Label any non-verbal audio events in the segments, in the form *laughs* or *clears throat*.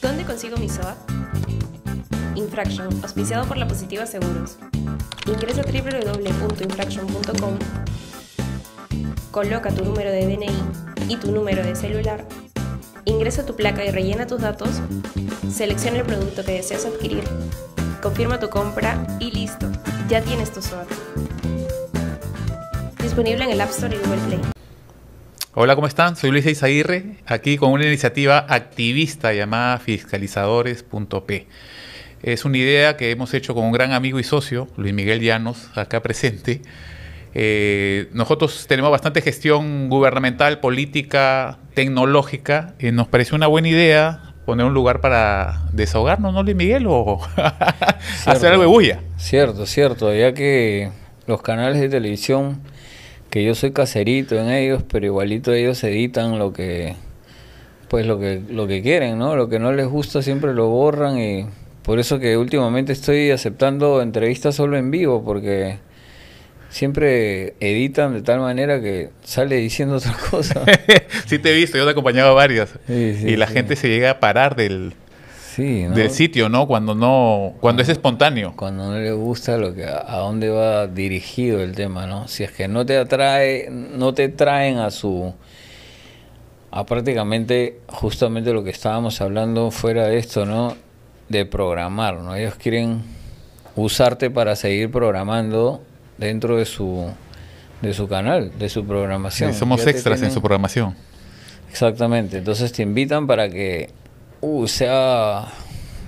¿Dónde consigo mi SOA? Infraction, auspiciado por la Positiva Seguros. Ingresa a www.infraction.com, coloca tu número de DNI y tu número de celular, ingresa tu placa y rellena tus datos, selecciona el producto que deseas adquirir, confirma tu compra y listo, ya tienes tu SOA. Disponible en el App Store y Google Play. Hola, ¿cómo están? Soy Luis Aguirre, aquí con una iniciativa activista llamada fiscalizadores.p. Es una idea que hemos hecho con un gran amigo y socio, Luis Miguel Llanos, acá presente. Eh, nosotros tenemos bastante gestión gubernamental, política, tecnológica, y nos pareció una buena idea poner un lugar para desahogarnos, ¿no, Luis Miguel? O *laughs* hacer algo de bulla. Cierto, cierto, ya que los canales de televisión que yo soy caserito en ellos, pero igualito ellos editan lo que pues lo que lo que quieren, ¿no? Lo que no les gusta siempre lo borran y por eso que últimamente estoy aceptando entrevistas solo en vivo porque siempre editan de tal manera que sale diciendo otra cosa. *laughs* sí te he visto, yo te he varias. y la gente se llega a parar del de del sitio, ¿no? Cuando no, cuando, es espontáneo. Cuando no le gusta lo que a, dónde va dirigido el tema, ¿no? Si es que no te atrae, no te traen a su a prácticamente justamente lo que estábamos hablando fuera de esto, ¿no? De programar, ¿no? Ellos quieren usarte para seguir programando dentro de su de su canal, de su programación. somos extras en su programación. Exactamente. Entonces te invitan para que Uh, sea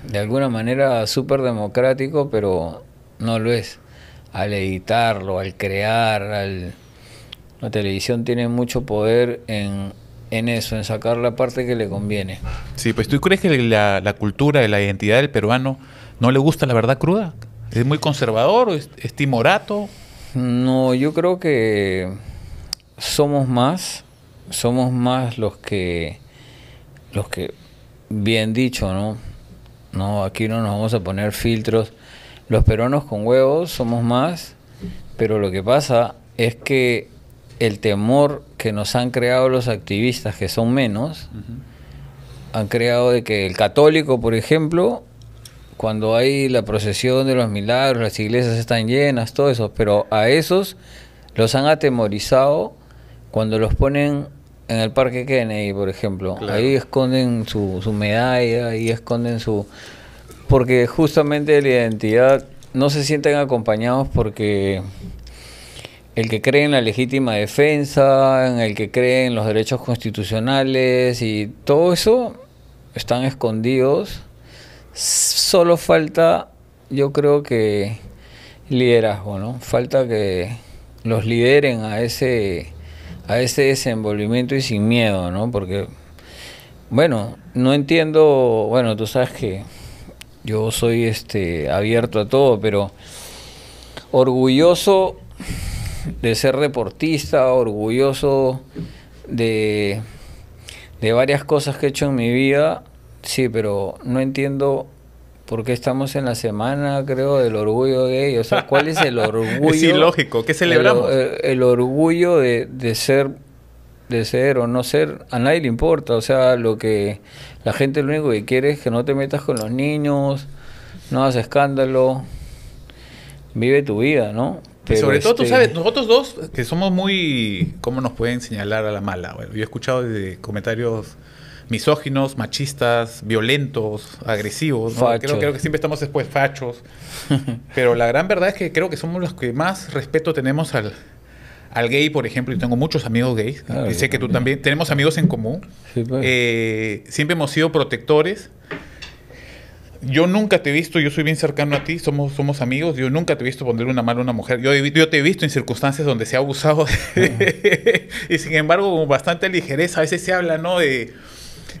de alguna manera súper democrático, pero no lo es. Al editarlo, al crear, la televisión tiene mucho poder en, eso, en sacar la parte que le conviene. Sí, pues tú crees que la, la cultura, la identidad del peruano no le gusta la verdad cruda. ¿Es muy conservador timorato? No, yo creo que somos más, somos más los que los que bien dicho, ¿no? No, aquí no nos vamos a poner filtros. Los peruanos con huevos somos más, pero lo que pasa es que el temor que nos han creado los activistas, que son menos, han creado de que el católico, por ejemplo, cuando hay la procesión de los milagros, las iglesias están llenas, todo eso, pero a esos los han atemorizado cuando los ponen en el parque Kennedy, por ejemplo. Ahí esconden su, su medalla, ahí esconden su... Porque justamente la identidad no se sienten acompañados porque el que cree en la legítima defensa, en el que cree en los derechos constitucionales y todo eso están escondidos. Solo falta, yo creo que liderazgo, ¿no? Falta que los lideren a ese a ese desenvolvimiento y sin miedo, ¿no? Porque, bueno, no entiendo, bueno, tú sabes que yo soy este abierto a todo, pero orgulloso de ser deportista, orgulloso de, de varias cosas que he hecho en mi vida, sí, pero no entiendo porque estamos en la semana, creo, del orgullo gay. O sea, ¿cuál es el *laughs* orgullo? es ilógico. ¿Qué celebramos? Eh, el, orgullo de, de, ser de ser o no ser, a nadie le importa. O sea, lo que la gente lo único que quiere es que no te metas con los niños, no hagas escándalo, vive tu vida, ¿no? sobre todo, tú este sabes, nosotros dos, que somos muy... ¿Cómo nos pueden señalar a la mala? yo he escuchado de comentarios misóginos, machistas, violentos, agresivos. Creo, que siempre estamos después fachos. *laughs* Pero la gran verdad es que creo que somos los que más respeto tenemos al, gay, por ejemplo. Yo tengo muchos amigos gays. Ah, y sé que tú también. Tenemos amigos en común. Pues. Eh, siempre hemos sido protectores. Yo nunca te he visto, yo soy bien cercano a ti, somos, somos amigos, yo nunca te he visto poner una mano a una mujer. Yo, te he visto en circunstancias donde se ha abusado. *laughs* y sin embargo, con bastante ligereza, a veces se habla, ¿no? De,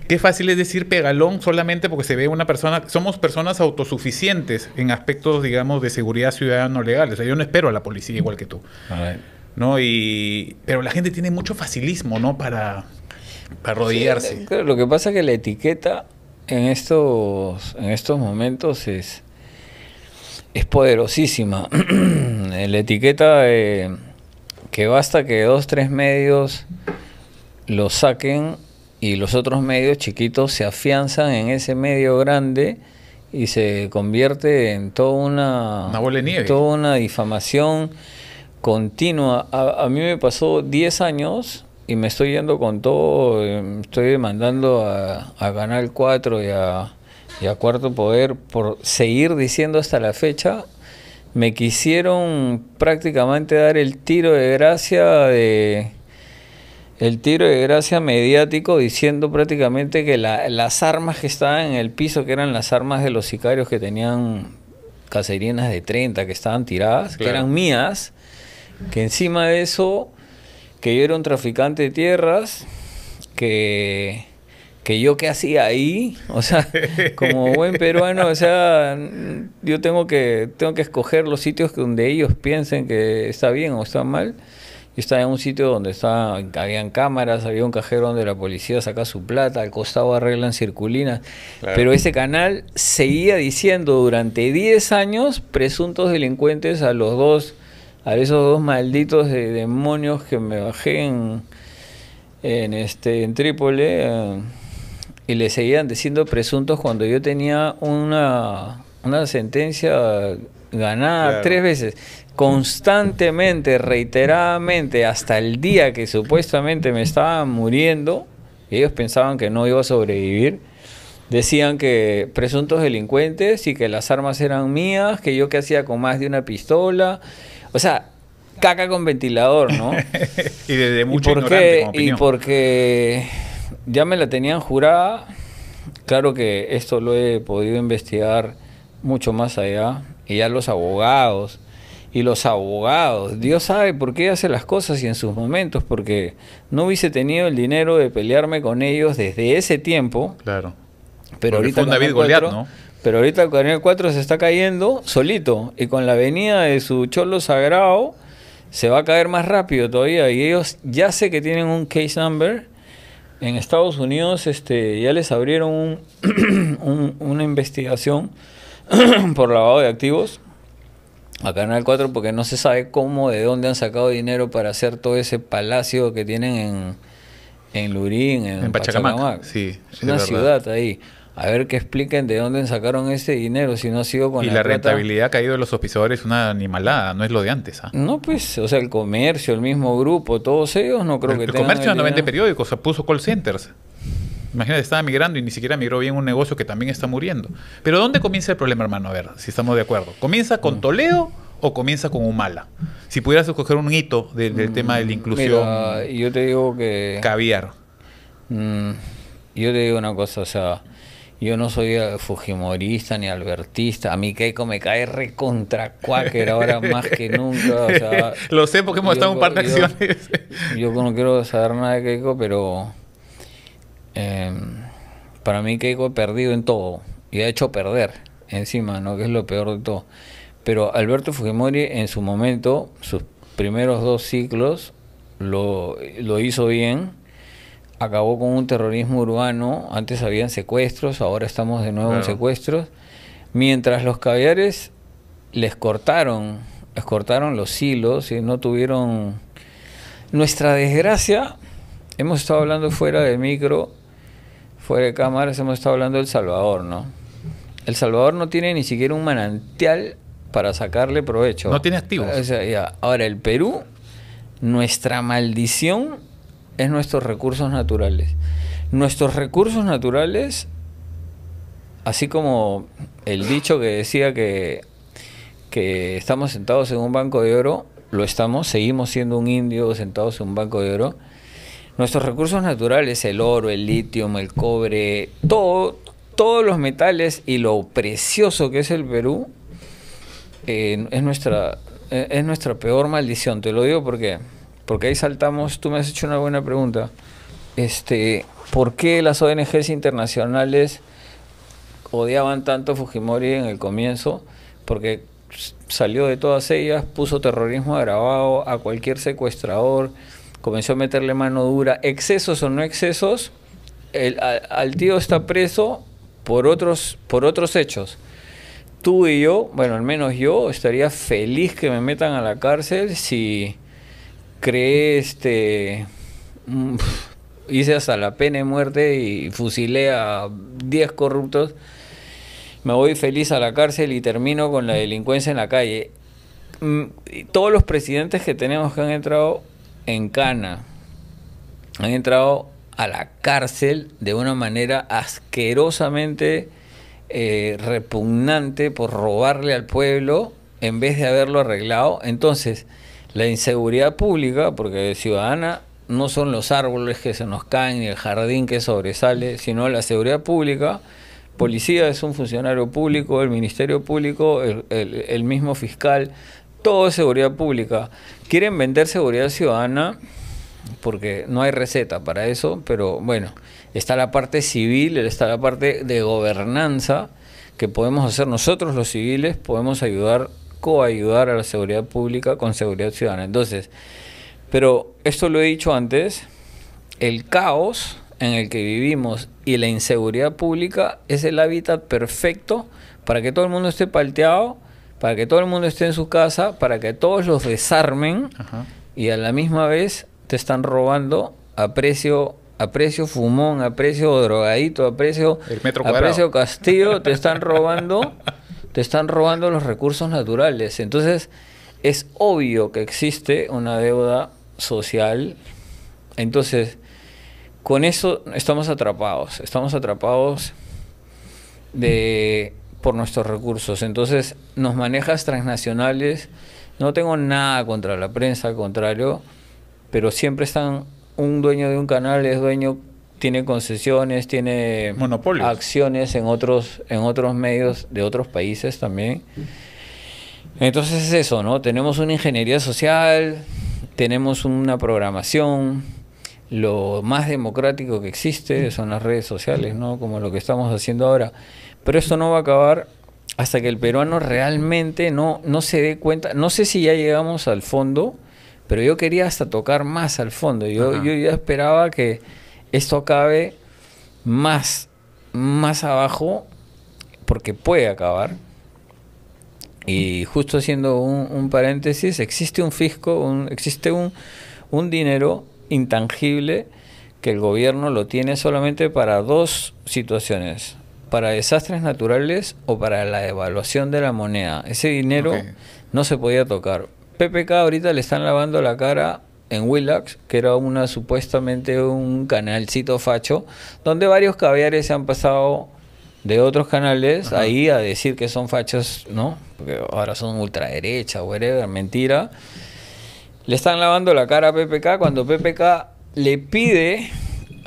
Qué fácil es decir pegalón solamente porque se ve una persona. Somos personas autosuficientes en aspectos, digamos, de seguridad ciudadano legal. O sea, yo no espero a la policía igual que tú. ¿no? Y, pero la gente tiene mucho facilismo, ¿no? Para, para rodearse. Eh, lo que pasa es que la etiqueta en estos, en estos momentos es, es poderosísima. *clears throat* la etiqueta eh, que basta que dos, tres medios lo saquen y los otros medios chiquitos se afianzan en ese medio grande y se convierte en toda una, bola de nieve. toda una difamación continua. A, mí me pasó 10 años y me estoy yendo con todo, estoy demandando a, Canal 4 y a Cuarto Poder por seguir diciendo hasta la fecha me quisieron prácticamente dar el tiro de gracia de el tiro de gracia mediático diciendo prácticamente que las armas que estaban en el piso, que eran las armas de los sicarios que tenían cacerinas de 30 que estaban tiradas, que eran mías, que encima de eso, que yo era un traficante de tierras, que, que yo qué hacía ahí, o sea, *laughs* como buen peruano, o sea, yo tengo que, tengo que escoger los sitios donde ellos piensen que está bien o está mal. Yo estaba en un sitio donde estaba, habían cámaras, había un cajero donde la policía saca su plata, al costado arreglan circulinas. Pero ese canal seguía diciendo durante 10 años presuntos delincuentes a los dos, a esos dos malditos de demonios que me bajé en, este, en Trípoli. Eh, y le seguían diciendo presuntos cuando yo tenía una, una sentencia ganada tres veces constantemente, reiteradamente, hasta el día que supuestamente me estaban muriendo, ellos pensaban que no iba a sobrevivir, decían que presuntos delincuentes y que las armas eran mías, que yo qué hacía con más de una pistola, o sea, caca con ventilador, ¿no? *laughs* y desde mucho y porque, y porque ya me la tenían jurada, claro que esto lo he podido investigar mucho más allá, y ya los abogados, y los abogados. Dios sabe por qué hace las cosas y en sus momentos, porque no hubiese tenido el dinero de pelearme con ellos desde ese tiempo. Claro. Pero ahorita, David Goliat, Pero ahorita el 4 se está cayendo solito y con la venida de su cholo sagrado se va a caer más rápido todavía y ellos ya sé que tienen un case number. En Estados Unidos este, ya les abrieron *clears throat* una investigación *clears throat* por lavado de activos Acá en Canal 4 porque no se sabe cómo, de dónde han sacado dinero para hacer todo ese palacio que tienen en, Lurín, en, Pachacamac. Sí, una ciudad ahí. A ver que expliquen de dónde sacaron ese dinero si no ha sido con y la, rentabilidad ha ido de los hospizadores es una animalada, no es lo de antes. ¿ah? No, pues, o sea, el comercio, el mismo grupo, todos ellos no creo que el tengan. Comercio el comercio no vende periódicos, se puso call centers. Imagínate, estaba migrando y ni siquiera migró bien un negocio que también está muriendo. Pero ¿dónde comienza el problema, hermano? A ver, si estamos de acuerdo. ¿Comienza con mm. Toledo o comienza con Humala? Si pudieras escoger un hito del mm, tema de la inclusión. yo te digo que... Caviar. Mm, yo te digo una cosa, o sea... Yo no soy eh, fujimorista ni albertista. A mí Keiko me cae recontra cuáquer ahora más que nunca. *laughs* Lo sé porque hemos estado un par de acciones. Yo no quiero saber nada de Keiko, pero Em, para mí Keiko ha perdido en todo y ha hecho perder encima, ¿no? Que es lo peor de todo. Pero Alberto Fujimori en su momento, sus primeros dos ciclos, lo, hizo bien, acabó con un terrorismo urbano, antes habían secuestros, ahora estamos de nuevo en secuestros, mientras los caviares les cortaron, les cortaron los hilos y no tuvieron... Nuestra desgracia, hemos estado hablando fuera de micro, fuera de cámaras hemos estado hablando del Salvador, ¿no? El Salvador no tiene ni siquiera un manantial para sacarle provecho. No tiene activos. Ahora, el Perú, nuestra maldición es nuestros recursos naturales. Nuestros recursos naturales, así como el dicho que decía que, que estamos sentados en un banco de oro, lo estamos, seguimos siendo un indio sentados en un banco de oro Nuestros recursos naturales, el oro, el litio, el cobre, todo, todos los metales y lo precioso que es el Perú, eh, es, nuestra, eh, es nuestra peor maldición. Te lo digo porque, porque ahí saltamos, tú me has hecho una buena pregunta. Este, ¿Por qué las ONGs internacionales odiaban tanto a Fujimori en el comienzo? Porque salió de todas ellas, puso terrorismo agravado a cualquier secuestrador, comenzó a meterle mano dura, excesos o no excesos, el, al, tío está preso por otros, por otros hechos. Tú y yo, bueno, al menos yo, estaría feliz que me metan a la cárcel si creé este... Mm, *laughs* hice hasta la pena de muerte y fusilé a 10 corruptos. Me voy feliz a la cárcel y termino con la delincuencia en la calle. Mm, todos los presidentes que tenemos que han entrado en Cana han entrado a la cárcel de una manera asquerosamente eh, repugnante por robarle al pueblo en vez de haberlo arreglado. Entonces, la inseguridad pública, porque ciudadana no son los árboles que se nos caen y el jardín que sobresale, sino la seguridad pública. Policía es un funcionario público, el Ministerio Público, el, el mismo fiscal, todo es seguridad pública. Quieren vender seguridad ciudadana porque no hay receta para eso, pero bueno, está la parte civil, está la parte de gobernanza que podemos hacer nosotros los civiles, podemos ayudar, coayudar a la seguridad pública con seguridad ciudadana. Entonces, pero esto lo he dicho antes, el caos en el que vivimos y la inseguridad pública es el hábitat perfecto para que todo el mundo esté palteado para que todo el mundo esté en su casa, para que todos los desarmen y a la misma vez te están robando a precio fumón, a precio drogadito, a precio metro a precio castillo, te *laughs* están robando te están robando los recursos naturales. Entonces, es obvio que existe una deuda social. Entonces, con eso estamos atrapados, estamos atrapados de por nuestros recursos. Entonces nos manejas transnacionales. No tengo nada contra la prensa, al contrario, pero siempre están un dueño de un canal es dueño tiene concesiones, tiene Monopolios. acciones en otros en otros medios de otros países también. Entonces es eso, ¿no? Tenemos una ingeniería social, tenemos una programación, lo más democrático que existe son las redes sociales, ¿no? Como lo que estamos haciendo ahora. Pero eso no va a acabar hasta que el peruano realmente no, no se dé cuenta. No sé si ya llegamos al fondo, pero yo quería hasta tocar más al fondo. Yo, yo ya esperaba que esto acabe más, más abajo, porque puede acabar. Y justo haciendo un, paréntesis, existe un fisco, existe un, un dinero intangible que el gobierno lo tiene solamente para dos situaciones para desastres naturales o para la devaluación de la moneda. Ese dinero no se podía tocar. PPK ahorita le están lavando la cara en Willax, que era una supuestamente un canalcito facho, donde varios caviares se han pasado de otros canales ahí a decir que son fachos, ¿no? Porque ahora son ultraderecha, whatever, mentira. Le están lavando la cara a PPK cuando PPK le pide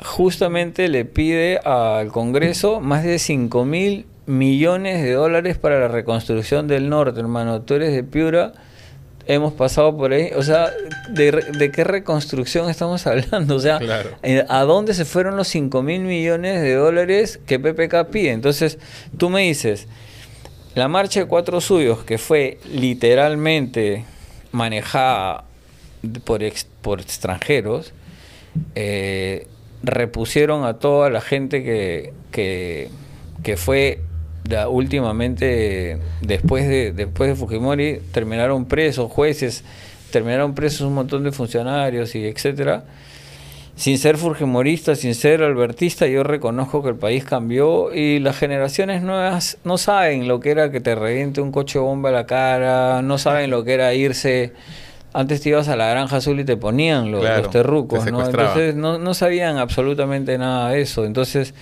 justamente le pide al Congreso más de 5 mil millones de dólares para la reconstrucción del norte, hermano. Tú eres de Piura, hemos pasado por ahí. O sea, ¿de, qué reconstrucción estamos *laughs* hablando? O sea, eh, ¿a dónde se fueron los 5 mil millones de dólares que PPK pide? Entonces, tú me dices, la marcha de cuatro suyos, que fue literalmente manejada por, por extranjeros, eh, repusieron a toda la gente que, que, fue últimamente, después de, después de Fujimori, terminaron presos jueces, terminaron presos un montón de funcionarios y etcétera. Sin ser fujimorista, sin ser albertista, yo reconozco que el país cambió y las generaciones nuevas no saben lo que era que te reviente un coche bomba a la cara, no saben lo que era irse antes te ibas a la granja azul y te ponían los, terrucos, ¿no? Entonces no, sabían absolutamente nada de eso. Entonces,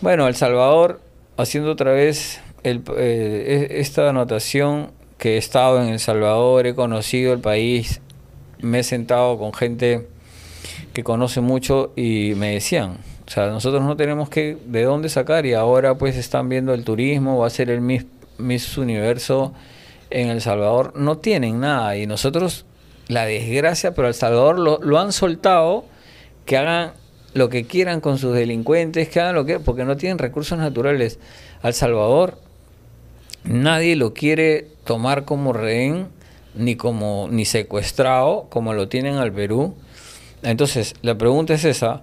bueno, El Salvador, haciendo otra vez eh, e-, esta anotación que he estado en El Salvador, he conocido el país, me he sentado con gente que conoce mucho y me decían, o sea, nosotros no tenemos que de dónde sacar y ahora pues están viendo el turismo, va a ser el mis Miss Universo en El Salvador no tienen nada y nosotros, la desgracia, pero El Salvador lo, han soltado que hagan lo que quieran con sus delincuentes, que hagan lo que, porque no tienen recursos naturales. Al Salvador nadie lo quiere tomar como rehén ni como ni secuestrado como lo tienen al Perú. Entonces, la pregunta es esa.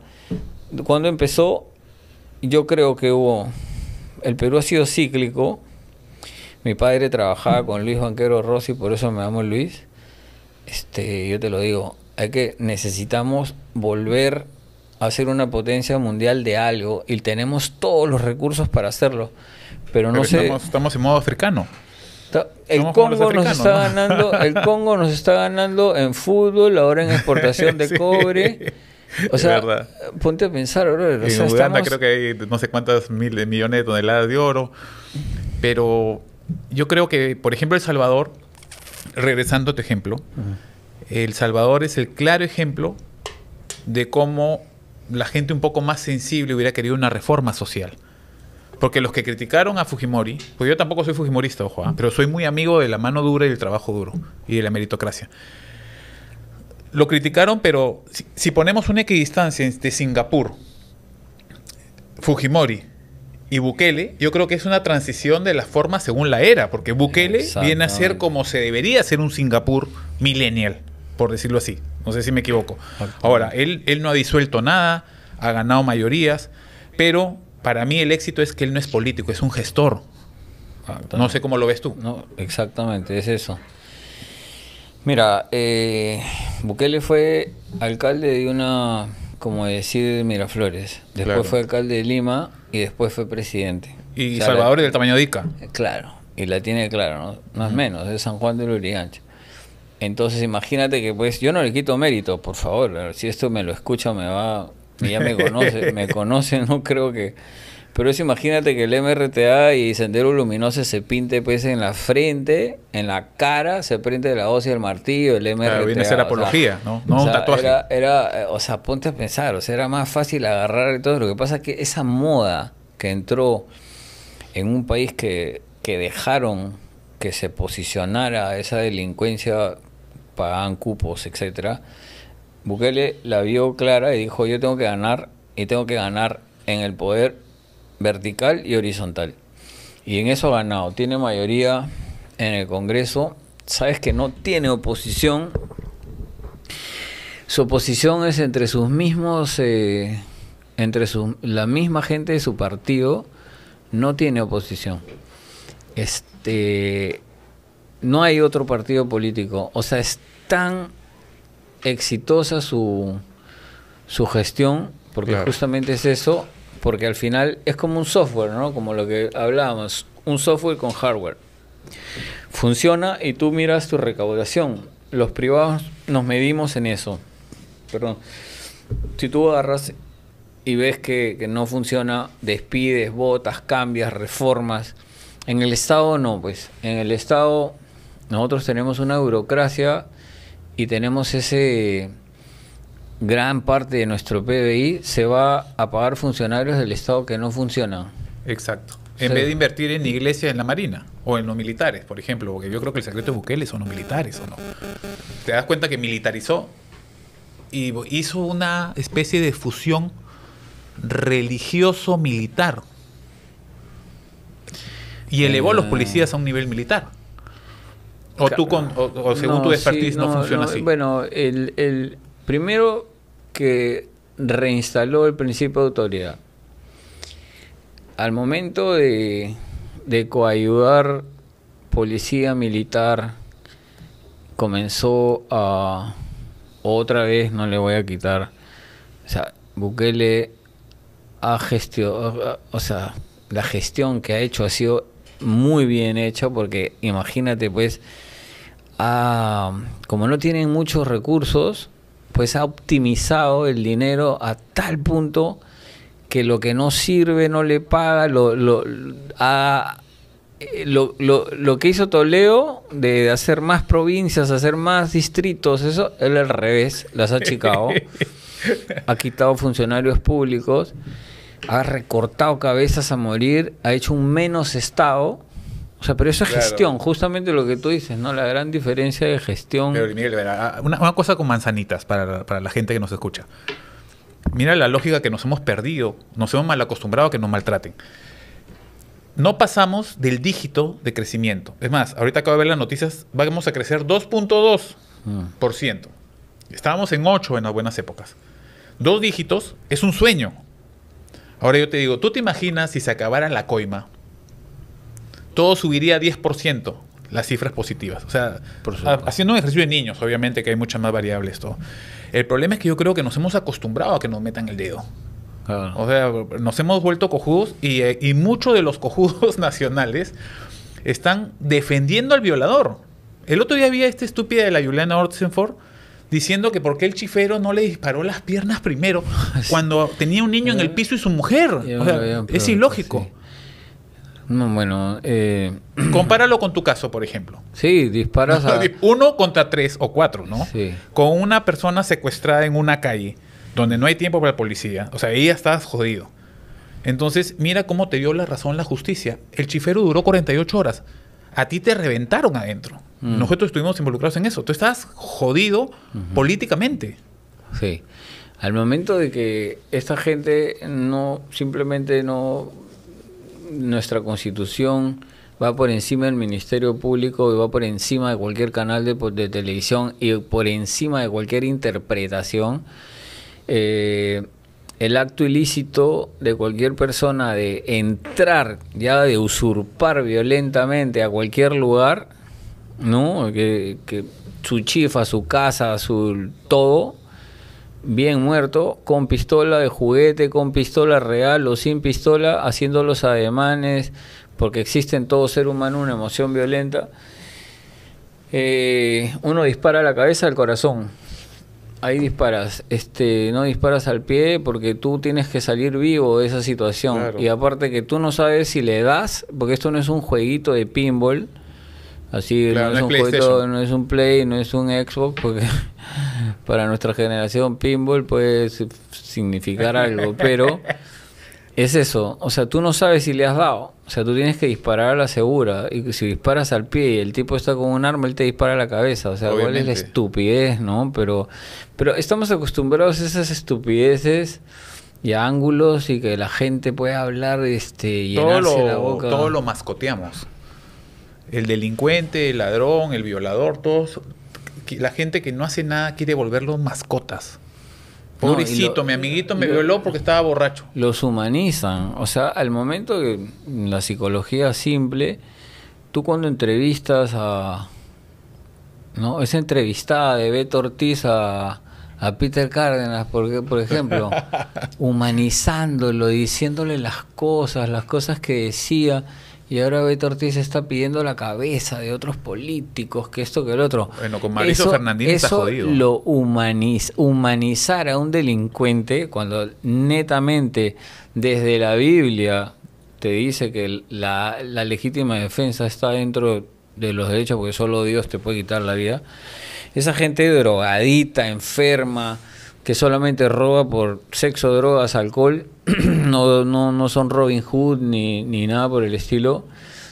Cuando empezó, yo creo que hubo el Perú ha sido cíclico mi padre trabajaba con Luis Banquero Rossi, por eso me llamo Luis. Este, yo te lo digo, hay que necesitamos volver a ser una potencia mundial de algo y tenemos todos los recursos para hacerlo, pero no eh, sé. Estamos, en modo africano. El Congo, nos está ganando, en fútbol, ahora en exportación de *laughs* cobre. O sea, ponte a pensar, bro. en Uganda creo que hay no sé cuántas millones de toneladas de oro, pero yo creo que, por ejemplo, El Salvador, regresando a tu ejemplo, El Salvador es el claro ejemplo de cómo la gente un poco más sensible hubiera querido una reforma social. Porque los que criticaron a Fujimori, pues yo tampoco soy fujimorista, ¿ah? pero soy muy amigo de la mano dura y del trabajo duro y de la meritocracia. Lo criticaron, pero si, si ponemos una equidistancia de Singapur, Fujimori, y Bukele, yo creo que es una transición de la forma según la era, porque Bukele viene a ser como se debería ser un Singapur millennial, por decirlo así. No sé si me equivoco. Ahora, él, él no ha disuelto nada, ha ganado mayorías, pero para mí el éxito es que él no es político, es un gestor. No sé cómo lo ves tú. No, exactamente, es eso. Mira, eh, Bukele fue alcalde de una, como decir, Miraflores. Después fue alcalde de Lima y después fue presidente. Y Salvador del tamaño de Ica. Claro, y la tiene claro, no, es menos, es San Juan de Lurigancho. Entonces imagínate que pues yo no le quito mérito, por favor, si esto me lo escucha me va, ya me conoce, me conoce, no creo que pero eso imagínate que el MRTA y Sendero Luminoso se pinte pues en la frente, en la cara, se prende la hoz y el martillo, el MRTA. Claro, viene a ser apología, ¿no? No Era, o sea, ponte a pensar, o sea, era más fácil agarrar y todo. Lo que pasa es que esa moda que entró en un país que, que dejaron que se posicionara esa delincuencia, pagaban cupos, etcétera, Bukele la vio clara y dijo, yo tengo que ganar y tengo que ganar en el poder vertical y horizontal. Y en eso ha ganado. Tiene mayoría en el Congreso. Sabes que no tiene oposición. Su oposición es entre sus mismos, eh, entre su, la misma gente de su partido. No tiene oposición. Este, no hay otro partido político. O sea, es tan exitosa su, su gestión, porque justamente es eso, porque al final es como un software, ¿no? Como lo que hablábamos, un software con hardware. Funciona y tú miras tu recaudación. Los privados nos medimos en eso. Perdón. Si tú agarras y ves que, que no funciona, despides, votas, cambias, reformas. En el Estado no, pues. En el Estado nosotros tenemos una burocracia y tenemos ese gran parte de nuestro PBI se va a pagar funcionarios del Estado que no funcionan. Exacto. En vez de invertir en iglesias, en la Marina o en los militares, por ejemplo, porque yo creo que el secreto de Bukele son los militares, ¿o no? Te das cuenta que militarizó y hizo una especie de fusión religioso-militar y elevó a los policías a un nivel militar. O tú, con, según tu expertise, no, funciona así. Bueno, el, el primero que reinstaló el principio de autoridad. Al momento de, de coayudar policía militar, comenzó a otra vez, no le voy a quitar, o sea, Bukele ha gestionado, o sea, la gestión que ha hecho ha sido muy bien hecha porque imagínate pues, ah, como no tienen muchos recursos, pues ha optimizado el dinero a tal punto que lo que no sirve no le paga, lo, lo, eh, lo, lo, que hizo Toledo de hacer más provincias, hacer más distritos, eso él al revés, las ha achicado. *laughs* ha quitado funcionarios públicos, ha recortado cabezas a morir, ha hecho un menos Estado o sea, pero esa gestión, justamente lo que tú dices, ¿no? La gran diferencia de gestión. Pero Miguel, una, cosa con manzanitas para, la gente que nos escucha. Mira la lógica que nos hemos perdido, nos hemos mal acostumbrado a que nos maltraten. No pasamos del dígito de crecimiento. Es más, ahorita acabo de ver las noticias, vamos a crecer 2.2%. Estábamos en 8 en las buenas épocas. Dos dígitos es un sueño. Ahora yo te digo, ¿tú te imaginas si se acabara la coima? todo subiría 10% las cifras positivas. O sea, haciendo un ejercicio de niños, obviamente que hay muchas más variables. Todo. El problema es que yo creo que nos hemos acostumbrado a que nos metan el dedo. O sea, nos hemos vuelto cojudos y, eh, muchos de los cojudos *laughs* nacionales están defendiendo al violador. El otro día había esta estúpida de la Juliana Ortsenford diciendo que por qué el chifero no le disparó las piernas primero *laughs* cuando tenía un niño en el eh, piso y su mujer. es ilógico. No, bueno. Eh... *clears throat* Compáralo con tu caso, por ejemplo. Sí, disparas *laughs* a. Uno contra tres o cuatro, ¿no? Sí. Con una persona secuestrada en una calle donde no hay tiempo para la policía. O sea, ahí ya jodido. Entonces, mira cómo te dio la razón la justicia. El chifero duró 48 horas. A ti te reventaron adentro. Mm. Nosotros estuvimos involucrados en eso. Tú estabas jodido políticamente. Sí. Al momento de que esta gente no simplemente no nuestra constitución va por encima del Ministerio Público y va por encima de cualquier canal de, televisión y por encima de cualquier interpretación. Eh, el acto ilícito de cualquier persona de entrar, ya de usurpar violentamente a cualquier lugar, ¿no? que su chifa, su casa, su todo, bien muerto, con pistola de juguete, con pistola real o sin pistola, haciendo los ademanes, porque existe en todo ser humano una emoción violenta. Eh, uno dispara a la cabeza, al corazón. Ahí disparas, este, no disparas al pie porque tú tienes que salir vivo de esa situación. Y aparte que tú no sabes si le das, porque esto no es un jueguito de pinball, Así no, es un Play, no es un Xbox, porque *laughs* para nuestra generación pinball puede significar algo, pero es eso, o sea, tú no sabes si le has dado, o sea, tú tienes que disparar a la segura, y si disparas al pie y el tipo está con un arma, él te dispara a la cabeza, o sea, cuál es la estupidez, ¿no? Pero, pero estamos acostumbrados a esas estupideces y ángulos y que la gente puede hablar este, y la boca. Todo lo mascoteamos. El delincuente, el ladrón, el violador, todos, la gente que no hace nada quiere volverlos mascotas. Pobrecito, mi amiguito me violó porque estaba borracho. Los humanizan. O sea, al momento que la psicología simple, tú cuando entrevistas a. ¿No? Esa entrevistada de Beto Ortiz a, a Peter Cárdenas, porque, por ejemplo, *laughs* humanizándolo, diciéndole las cosas, las cosas que decía y ahora Beto Ortiz está pidiendo la cabeza de otros políticos, que esto, que el otro. Bueno, con Mariso Fernández está jodido. Lo humanizar a un delincuente cuando netamente desde la Biblia te dice que la, la legítima defensa está dentro de los derechos porque solo Dios te puede quitar la vida. Esa gente drogadita, enferma, que solamente roba por sexo, drogas, alcohol, *clears throat* no, no, son Robin Hood ni, ni nada por el estilo,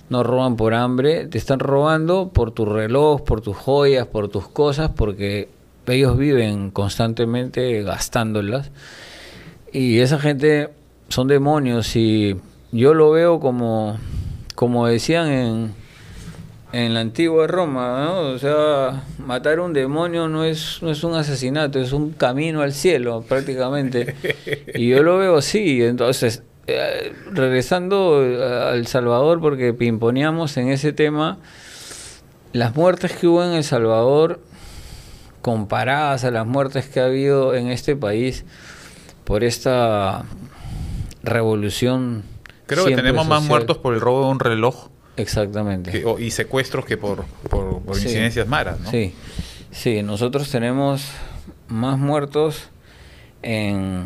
no roban por hambre, te están robando por tu reloj, por tus joyas, por tus cosas, porque ellos viven constantemente gastándolas. Y esa gente son demonios y yo lo veo como, como decían en, en la antigua Roma, ¿no? O sea, matar un demonio no es, es un asesinato, es un camino al cielo prácticamente. Y yo lo veo así, entonces, eh, regresando eh, al Salvador, porque pimponíamos en ese tema, las muertes que hubo en El Salvador, comparadas a las muertes que ha habido en este país por esta revolución. Creo que tenemos más muertos por el robo de un reloj Exactamente. y secuestros que por, por, incidencias maras, ¿no? Sí, sí, nosotros tenemos más muertos en...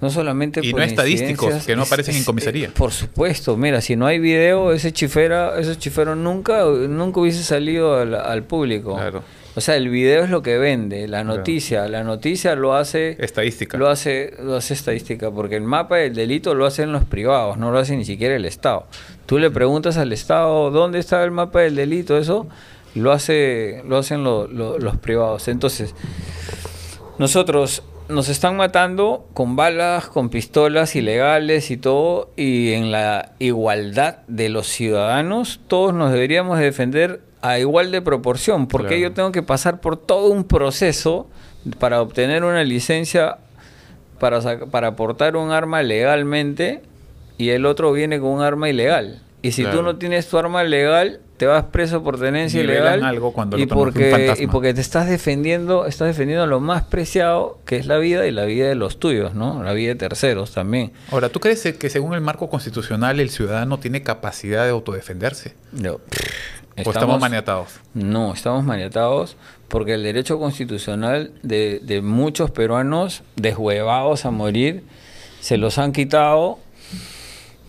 No solamente y por no estadísticos que no aparecen en comisaría. Por supuesto, mira, si no hay video, ese chifera, ese chifero nunca, nunca hubiese salido al, al público. Claro. O sea, el video es lo que vende, la noticia. La noticia lo hace. Estadística. Lo hace, hace estadística, porque el mapa del delito lo hacen los privados, no lo hace ni siquiera el Estado. Tú le preguntas al Estado, ¿dónde está el mapa del delito? Eso lo, hace, lo hacen los privados. Entonces, nosotros nos están matando con balas, con pistolas ilegales y todo, y en la igualdad de los ciudadanos, todos nos deberíamos defender a igual de proporción, porque yo tengo que pasar por todo un proceso para obtener una licencia para, para portar un arma legalmente y el otro viene con un arma ilegal. Y si tú no tienes tu arma legal, te vas preso por tenencia ilegal algo cuando y porque y porque te estás defendiendo estás defendiendo lo más preciado que es la vida y la vida de los tuyos no la vida de terceros también ahora tú crees que según el marco constitucional el ciudadano tiene capacidad de autodefenderse no o estamos maniatados no estamos maniatados porque el derecho constitucional de, muchos peruanos deshuevados a morir se los han quitado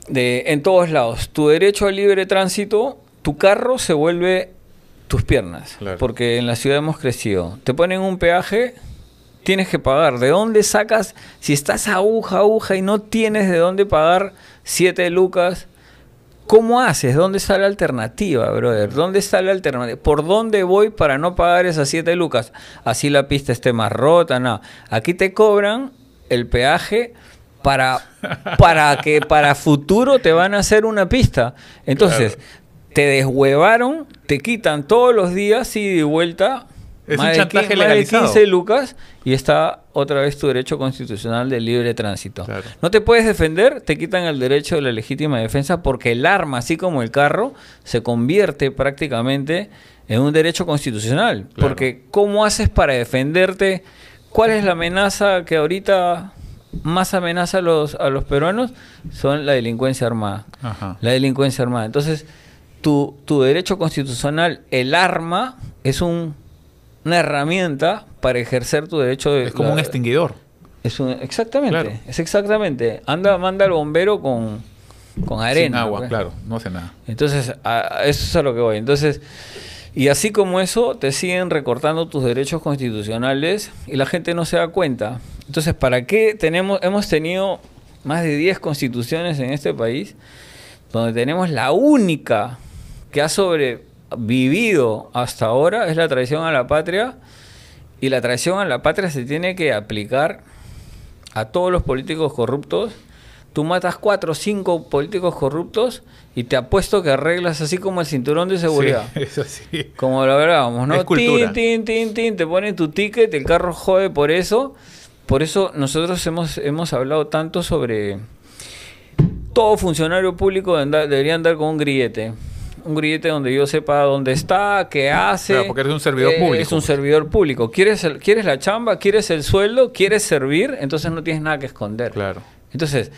de, en todos lados. Tu derecho al libre tránsito tu carro se vuelve tus piernas, porque en la ciudad hemos crecido. Te ponen un peaje, tienes que pagar. ¿De dónde sacas? Si estás aguja, aguja y no tienes de dónde pagar 7 lucas, ¿cómo haces? ¿Dónde está la alternativa, brother? ¿Dónde está la alternativa? ¿Por dónde voy para no pagar esas 7 lucas? Así la pista esté más rota, no. Aquí te cobran el peaje para, para que para futuro te van a hacer una pista. Entonces, te deshuevaron, te quitan todos los días y de vuelta es un chantaje 15, lucas y está otra vez tu derecho constitucional de libre tránsito. No te puedes defender, te quitan el derecho de la legítima defensa porque el arma, así como el carro, se convierte prácticamente en un derecho constitucional. Porque ¿cómo haces para defenderte? ¿Cuál es la amenaza que ahorita más amenaza a los, a los peruanos? Son la delincuencia armada. La delincuencia armada. Entonces tu, tu derecho constitucional, el arma, es un, una herramienta para ejercer tu derecho de... Es como un extinguidor. Es un, exactamente, es exactamente. Anda, manda al bombero con, con arena. agua, pues. claro, no hace nada. Entonces, eso es a lo que voy. Entonces, y así como eso, te siguen recortando tus derechos constitucionales y la gente no se da cuenta. Entonces, ¿para qué tenemos, hemos tenido más de 10 constituciones en este país donde tenemos la única que ha sobrevivido hasta ahora es la traición a la patria y la traición a la patria se tiene que aplicar a todos los políticos corruptos. Tú matas cuatro o cinco políticos corruptos y te apuesto que arreglas así como el cinturón de seguridad. *laughs* eso sí. Como lo hablábamos, ¿no? tin, tin, te ponen tu ticket, el carro jode por eso. Por eso nosotros hemos, hemos hablado tanto sobre todo funcionario público debería andar con un grillete un grillete donde yo sepa dónde está, qué hace. Claro, porque eres un servidor eh, público. Es un servidor público. ¿Quieres, ¿Quieres la chamba? ¿Quieres el sueldo? ¿Quieres servir? Entonces no tienes nada que esconder. Claro. Entonces,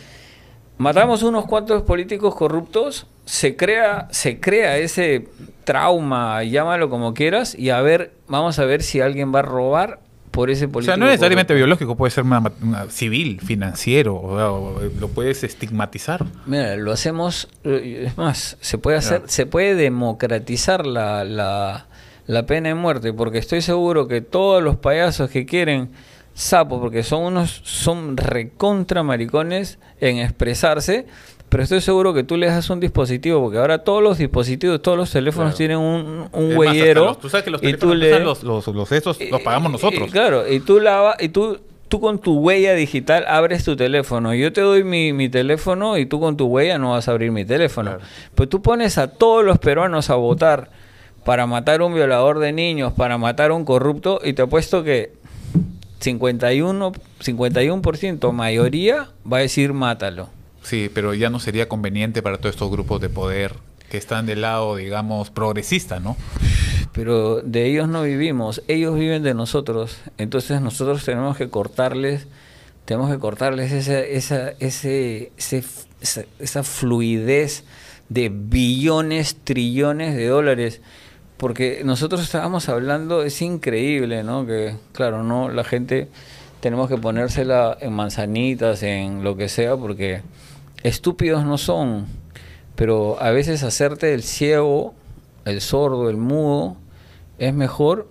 matamos unos cuantos políticos corruptos, se crea, se crea ese trauma, llámalo como quieras, y a ver, vamos a ver si alguien va a robar por ese político. O sea, no necesariamente biológico, puede ser civil, financiero, lo puedes estigmatizar. Mira, lo hacemos, eh, es más, se puede hacer, se puede democratizar la, la, la, pena de muerte, porque estoy seguro que todos los payasos que quieren sapo porque son unos, son recontra maricones en expresarse, pero estoy seguro que tú le das un dispositivo, porque ahora todos los dispositivos, todos los teléfonos tienen un, huellero. tú sabes que los pagamos nosotros. claro, y tú y tú con tu huella digital abres tu teléfono. Yo te doy mi, teléfono y tú con tu huella no vas a abrir mi teléfono. ...pues tú pones a todos los peruanos a votar para matar a un violador de niños, para matar a un corrupto y te apuesto que 51, 51% mayoría va a decir mátalo. Sí, pero ya no sería conveniente para todos estos grupos de poder que están del lado, digamos, progresista, ¿no? Pero de ellos no vivimos, ellos viven de nosotros, entonces nosotros tenemos que cortarles, tenemos que cortarles esa, esa, ese, esa fluidez de billones, trillones de dólares porque nosotros estábamos hablando, es increíble, ¿no? Que, claro, no, la gente tenemos que ponérsela en manzanitas, en lo que sea, porque estúpidos no son, pero a veces hacerte el ciego, el sordo, el mudo, es mejor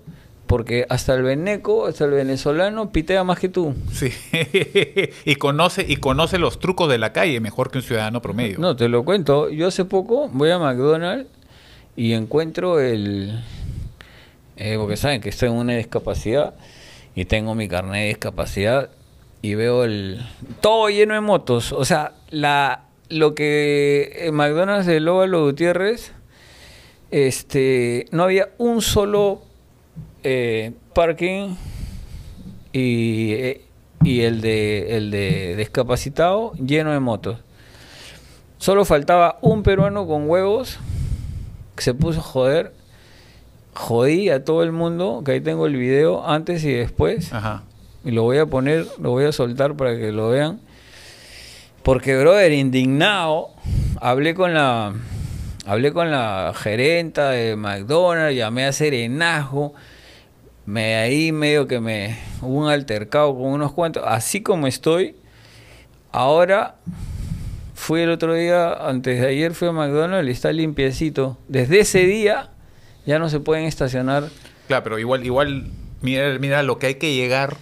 porque hasta el veneco, hasta el venezolano pitea más que tú. Sí. *laughs* y conoce y conoce los trucos de la calle mejor que un ciudadano promedio. No, te lo cuento, yo hace poco voy a McDonald's y encuentro el eh, porque saben que estoy en una discapacidad y tengo mi carnet de discapacidad y veo el todo lleno de motos. O sea, la lo que eh, McDonald's de Lóbalo Gutiérrez, este, no había un solo eh, parking y, eh, y, el de el de discapacitado lleno de motos. Solo faltaba un peruano con huevos que se puso a joder. Jodí a todo el mundo, que ahí tengo el video antes y después. Ajá y lo voy a poner, lo voy a soltar para que lo vean. Porque, brother, indignado, hablé con la, hablé con la gerenta de McDonald's, llamé a Serenajo, me ahí medio que me hubo un altercado con unos cuantos, así como estoy. Ahora fui el otro día, antes de ayer fui a McDonald's y está limpiecito. Desde ese día ya no se pueden estacionar. Claro, pero igual, igual, mira, mira lo que hay que llegar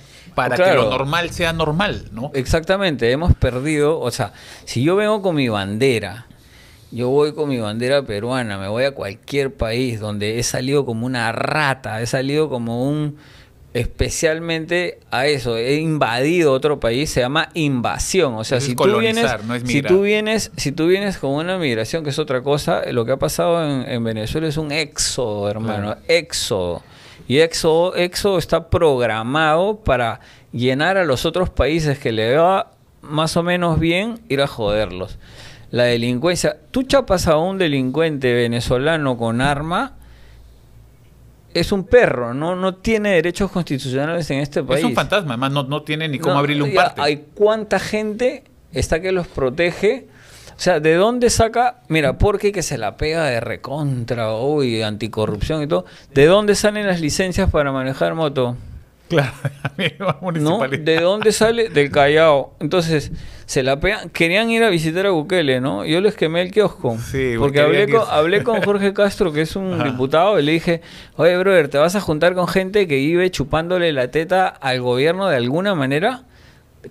para que lo normal sea normal, ¿no? Exactamente, hemos perdido, o sea, si yo vengo con mi bandera, yo voy con mi bandera peruana, me voy a cualquier país donde he salido como una rata, he salido como un especialmente a eso, he invadido otro país, se llama invasión, o sea, si tú vienes si tú vienes si tú vienes con una migración que es otra cosa, lo que ha pasado en, Venezuela es un éxodo, hermano, éxodo. Y EXO, EXO está programado para llenar a los otros países que le va más o menos bien, ir a joderlos. La delincuencia. Tú chapas a un delincuente venezolano con arma, es un perro, no, no tiene derechos constitucionales en este país. Es un fantasma, además no, no tiene ni cómo abrirle un parte. Hay cuánta gente está que los protege o sea, ¿de dónde saca? Mira, porque que se la pega de recontra, de anticorrupción y todo. ¿De dónde salen las licencias para manejar moto? Claro, ¿No? ¿De dónde sale? Del Callao. Entonces, se la pegan. Querían ir a visitar a Bukele, ¿no? Yo les quemé el kiosco. Sí, porque hablé con, Jorge Castro, que es un diputado, y le dije, oye, brother, ¿te vas a juntar con gente que vive chupándole la teta al gobierno de alguna manera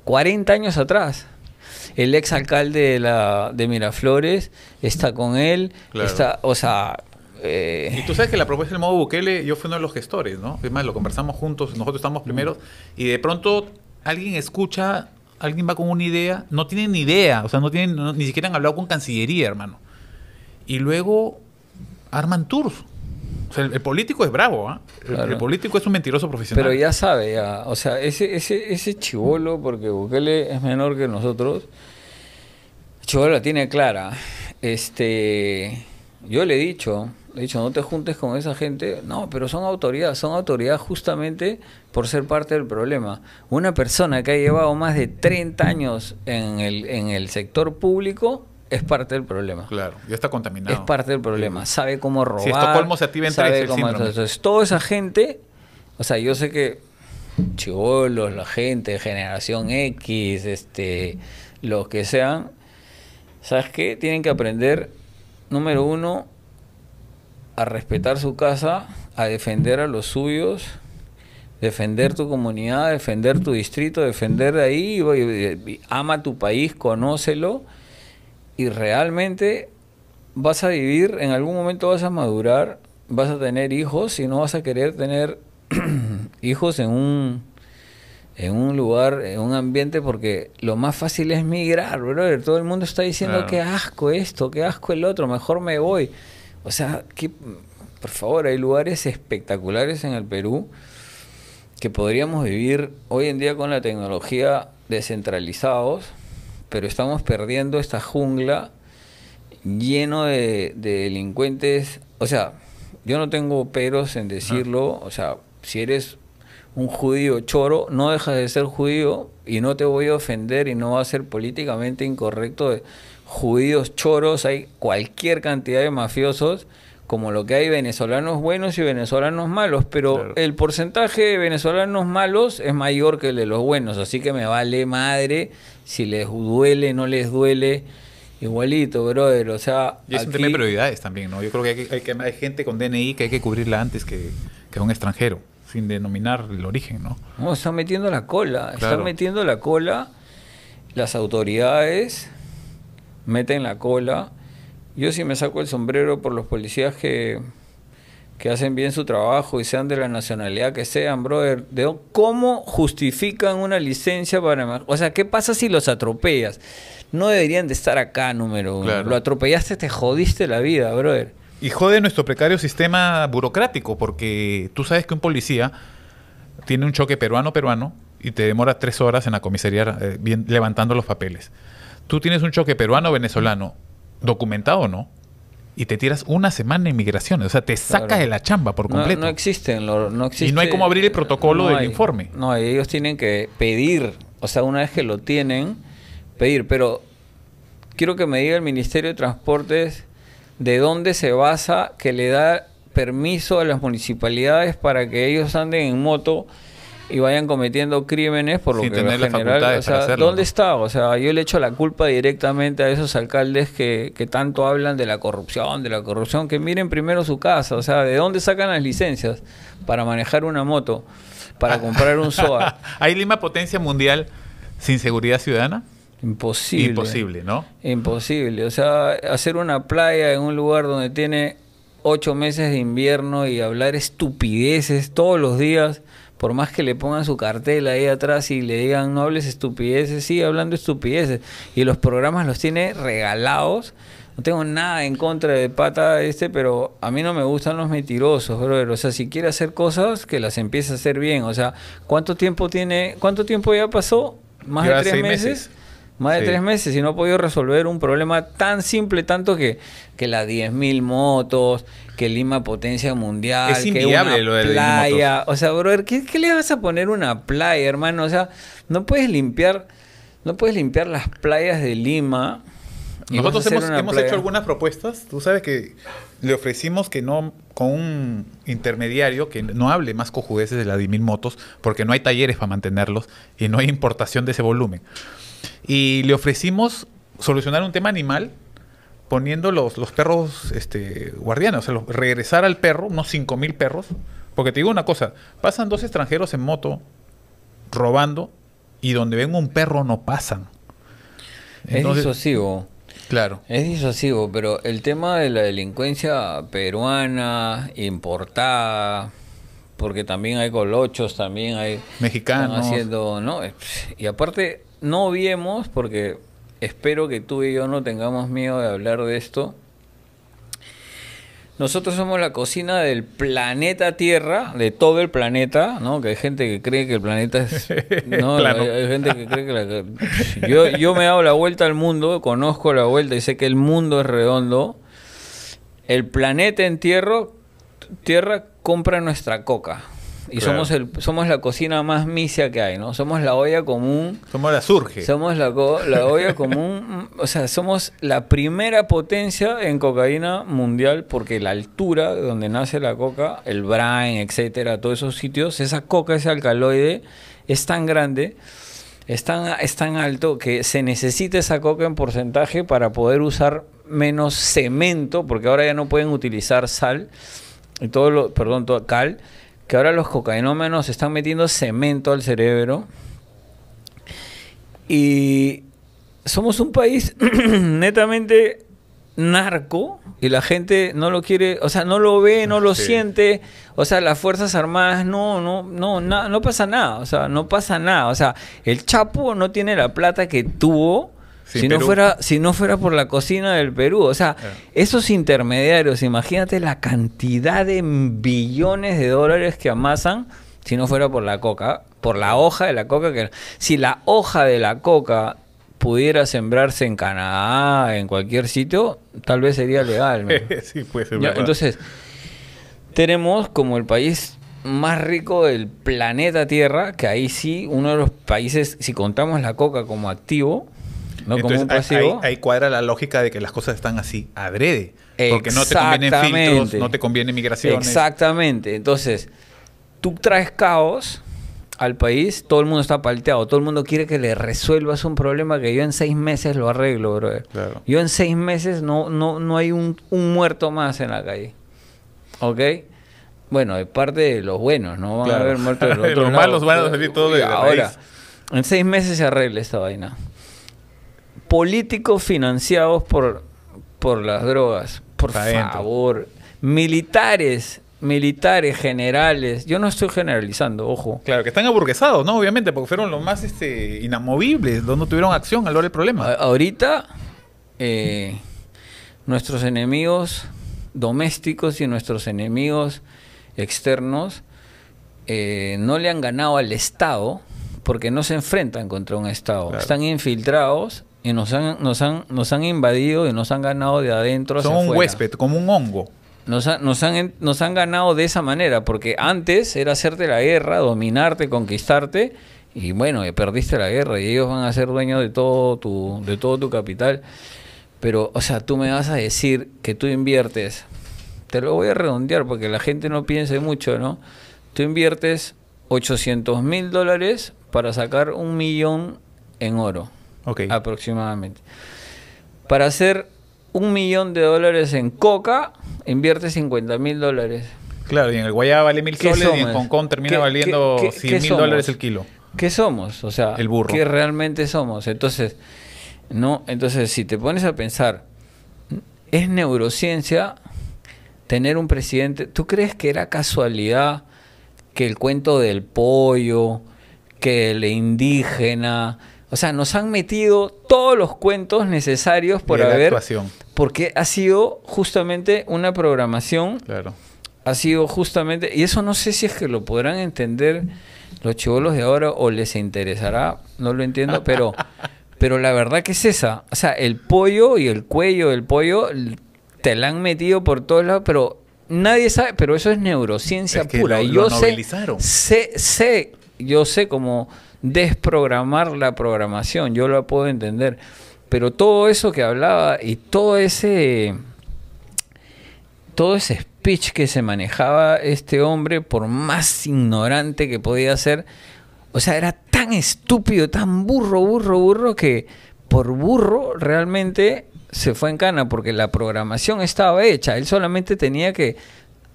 40 años atrás? el ex alcalde de, la, de Miraflores está con él, o sea... Eh, y tú sabes que la propuesta del modo Bukele, yo fui uno de los gestores, ¿no? Es más, lo conversamos juntos, nosotros estamos primeros, mm. y de pronto alguien escucha, alguien va con una idea, no tienen ni idea, o sea, no tienen, ni siquiera han hablado con Cancillería, hermano. Y luego arman tours. O sea, el, político es bravo, ¿ah? el, político es un mentiroso profesional. Pero ya sabe, O sea, ese, ese, ese chivolo, porque Bukele es menor que nosotros, Cholo la tiene clara. Este, yo le he dicho, he dicho, no te juntes con esa gente. No, pero son autoridad, son autoridad justamente por ser parte del problema. Una persona que ha llevado más de 30 años en el, sector público es parte del problema. Claro, ya está contaminado. Es parte del problema. Sabe cómo robar. Si Estocolmo se activa en sabe Entonces, toda esa gente, o sea, yo sé que chivolos, la gente, de generación X, este, lo que sean, ¿Sabes qué? Tienen que aprender, número uno, a respetar su casa, a defender a los suyos, defender tu comunidad, defender tu distrito, defender de ahí, ama tu país, conócelo y realmente vas a vivir, en algún momento vas a madurar, vas a tener hijos y no vas a querer tener *clears throat* hijos en un en un lugar, en un ambiente, porque lo más fácil es migrar, brother. Todo el mundo está diciendo, qué asco esto, qué asco el otro, mejor me voy. O sea, que, por favor, hay lugares espectaculares en el Perú que podríamos vivir hoy en día con la tecnología descentralizados, pero estamos perdiendo esta jungla lleno de, delincuentes. O sea, yo no tengo peros en decirlo, o sea, si eres un judío choro, no dejas de ser judío y no te voy a ofender y no va a ser políticamente incorrecto judíos choros, hay cualquier cantidad de mafiosos, como lo que hay venezolanos buenos y venezolanos malos, pero el porcentaje de venezolanos malos es mayor que el de los buenos, así que me vale madre si les duele, no les duele. Igualito, brother, o sea... Y es un de prioridades también, ¿no? Yo creo que hay, gente con DNI que hay que cubrirla antes que, que un extranjero sin denominar el origen, ¿no? No, están metiendo la cola, están metiendo la cola, las autoridades meten la cola. Yo sí me saco el sombrero por los policías que, que hacen bien su trabajo y sean de la nacionalidad que sean, brother, de cómo justifican una licencia para... O sea, ¿qué pasa si los atropellas? No deberían de estar acá, número uno. Lo atropellaste, te jodiste la vida, brother y jode nuestro precario sistema burocrático, porque tú sabes que un policía tiene un choque peruano-peruano y te demora tres horas en la comisaría eh, bien, levantando los papeles. Tú tienes un choque peruano-venezolano, documentado o no, y te tiras una semana de migraciones. O sea, te sacas de la chamba por completo. No, existen. no y no hay cómo abrir el protocolo del informe. No, ellos tienen que pedir. O sea, una vez que lo tienen, pedir. Pero quiero que me diga el Ministerio de Transportes de dónde se basa que le da permiso a las municipalidades para que ellos anden en moto y vayan cometiendo crímenes por lo que tener general, ¿dónde está? O sea, yo le echo la culpa directamente a esos alcaldes que, que tanto hablan de la corrupción, de la corrupción, que miren primero su casa, o sea, ¿de dónde sacan las licencias para manejar una moto, para ah. comprar un SOA? ¿Hay *laughs* Lima potencia mundial sin seguridad ciudadana? Imposible. Imposible, ¿no? Imposible. O sea, hacer una playa en un lugar donde tiene ocho meses de invierno y hablar estupideces todos los días, por más que le pongan su cartel ahí atrás y le digan no hables estupideces, sigue hablando estupideces. Y los programas los tiene regalados. No tengo nada en contra de pata este, pero a mí no me gustan los mentirosos, brother. O sea, si quiere hacer cosas, que las empiece a hacer bien. O sea, ¿cuánto tiempo tiene? ¿Cuánto tiempo ya pasó? ¿Más de tres meses más de tres meses y no ha podido resolver un problema tan simple, tanto que, que las 10.000 motos, que Lima potencia mundial, es que lo de playa. O sea, brother, ¿qué, le vas a poner una playa, hermano? O sea, no puedes limpiar, no puedes limpiar las playas de Lima. Nosotros hemos, hecho algunas propuestas. Tú sabes que le ofrecimos que no, con un intermediario que no hable más cojudeces de las 10.000 motos, porque no hay talleres para mantenerlos y no hay importación de ese volumen. Y le ofrecimos solucionar un tema animal poniendo los, perros este, guardianes, o regresar al perro, unos mil perros. Porque te digo una cosa, pasan dos extranjeros en moto robando y donde ven un perro no pasan. es disuasivo Claro. Es disuasivo, pero el tema de la delincuencia peruana, importada, porque también hay colochos, también hay... Mexicanos. Haciendo, ¿no? Y aparte, no viemos, porque espero que tú y yo no tengamos miedo de hablar de esto. Nosotros somos la cocina del planeta Tierra, de todo el planeta, ¿no? Que hay gente que cree que el planeta es... *laughs* No, yo, me he dado la vuelta al mundo, conozco la vuelta y sé que el mundo es redondo. El planeta en tierra compra nuestra coca. Y somos el, somos la cocina más misia que hay, ¿no? Somos la olla común. Somos la surge. Somos la, la olla común. o sea, somos la primera potencia en cocaína mundial porque la altura de donde nace la coca, el brine, etcétera, todos esos sitios, esa coca, ese alcaloide, es tan grande. Es tan, es tan alto que se necesita esa coca en porcentaje para poder usar menos cemento, porque ahora ya no pueden utilizar sal, y todo lo, perdón, todo, cal, que ahora los cocainómenos están metiendo cemento al cerebro. Y somos un país *clears throat* netamente narco y la gente no lo quiere, o sea, no lo ve, no lo siente, o sea, las Fuerzas Armadas no, no, no, nada no pasa nada, o sea, no pasa nada, o sea, el Chapo no tiene la plata que tuvo si, no fuera, si no fuera por la cocina del Perú. O sea, esos intermediarios, imagínate la cantidad de billones de dólares que amasan si no fuera por la coca, por la hoja de la coca. Que, si la hoja de la coca pudiera sembrarse en Canadá, en cualquier sitio, tal vez sería legal. *laughs* sí, puede entonces, tenemos como el país más rico del planeta Tierra, que ahí sí, uno de los países, si contamos la coca como activo, Ahí, cuadra la lógica de que las cosas están así adrede. Porque no te convienen filtros, no te conviene migración. Exactamente. Entonces, tú traes caos al país, todo el mundo está palteado, todo el mundo quiere que le resuelvas un problema que yo en seis meses lo arreglo, bro. Yo en seis meses no, no, no hay un, muerto más en la calle. ¿Ok? Bueno, de parte de los buenos, ¿no? Van a haber muertos de *laughs* los, los malos van a salir todos de Ahora, en seis meses se arregla esta vaina políticos financiados por, por las drogas. Por favor. Militares, militares, generales. Yo no estoy generalizando, ojo. Claro, que están aburguesados, ¿no? Obviamente, porque fueron los más este, inamovibles, donde tuvieron acción al ver el problema. ahorita, eh, nuestros enemigos domésticos y nuestros enemigos externos eh, no le han ganado al Estado porque no se enfrentan contra un Estado. Están infiltrados y nos han, nos han, nos han invadido y nos han ganado de adentro. Son un huésped, como un hongo. Nos, nos, han, nos han ganado de esa manera, porque antes era hacerte la guerra, dominarte, conquistarte, y bueno, eh, perdiste la guerra y ellos van a ser dueños de todo tu, de todo tu capital. Pero, o sea, tú me vas a decir que tú inviertes, te lo voy a redondear porque la gente no piense mucho, ¿no? Tú inviertes 800 mil dólares para sacar un millón en oro. Aproximadamente. Para hacer un millón de dólares en coca, invierte 50 mil dólares. Claro, y en el Guayá vale mil soles y en Hong Kong termina valiendo 100 mil dólares el kilo. ¿Qué somos? O sea, el ¿qué realmente somos? Entonces, no, entonces si te pones a pensar, es neurociencia tener un presidente. ¿Tú crees que era casualidad que el cuento del pollo, que el indígena, o sea, nos han metido todos los cuentos necesarios por haber. Porque ha sido justamente una programación. Claro. Ha sido justamente. Y eso no sé si es que lo podrán entender los chivolos de ahora o les interesará. No lo entiendo, *laughs* pero. pero la verdad que es esa. O sea, el pollo y el cuello del pollo te la han metido por todos lados, pero nadie sabe. Pero eso es neurociencia pura. y yo sé, sé, sé, yo sé como desprogramar la programación, yo lo puedo entender. Pero todo eso que hablaba y todo ese, todo ese speech que se manejaba este hombre, por más ignorante que podía ser, o sea, era tan estúpido, tan burro, burro, burro, que por burro realmente se fue en cana, porque la programación estaba hecha, él solamente tenía que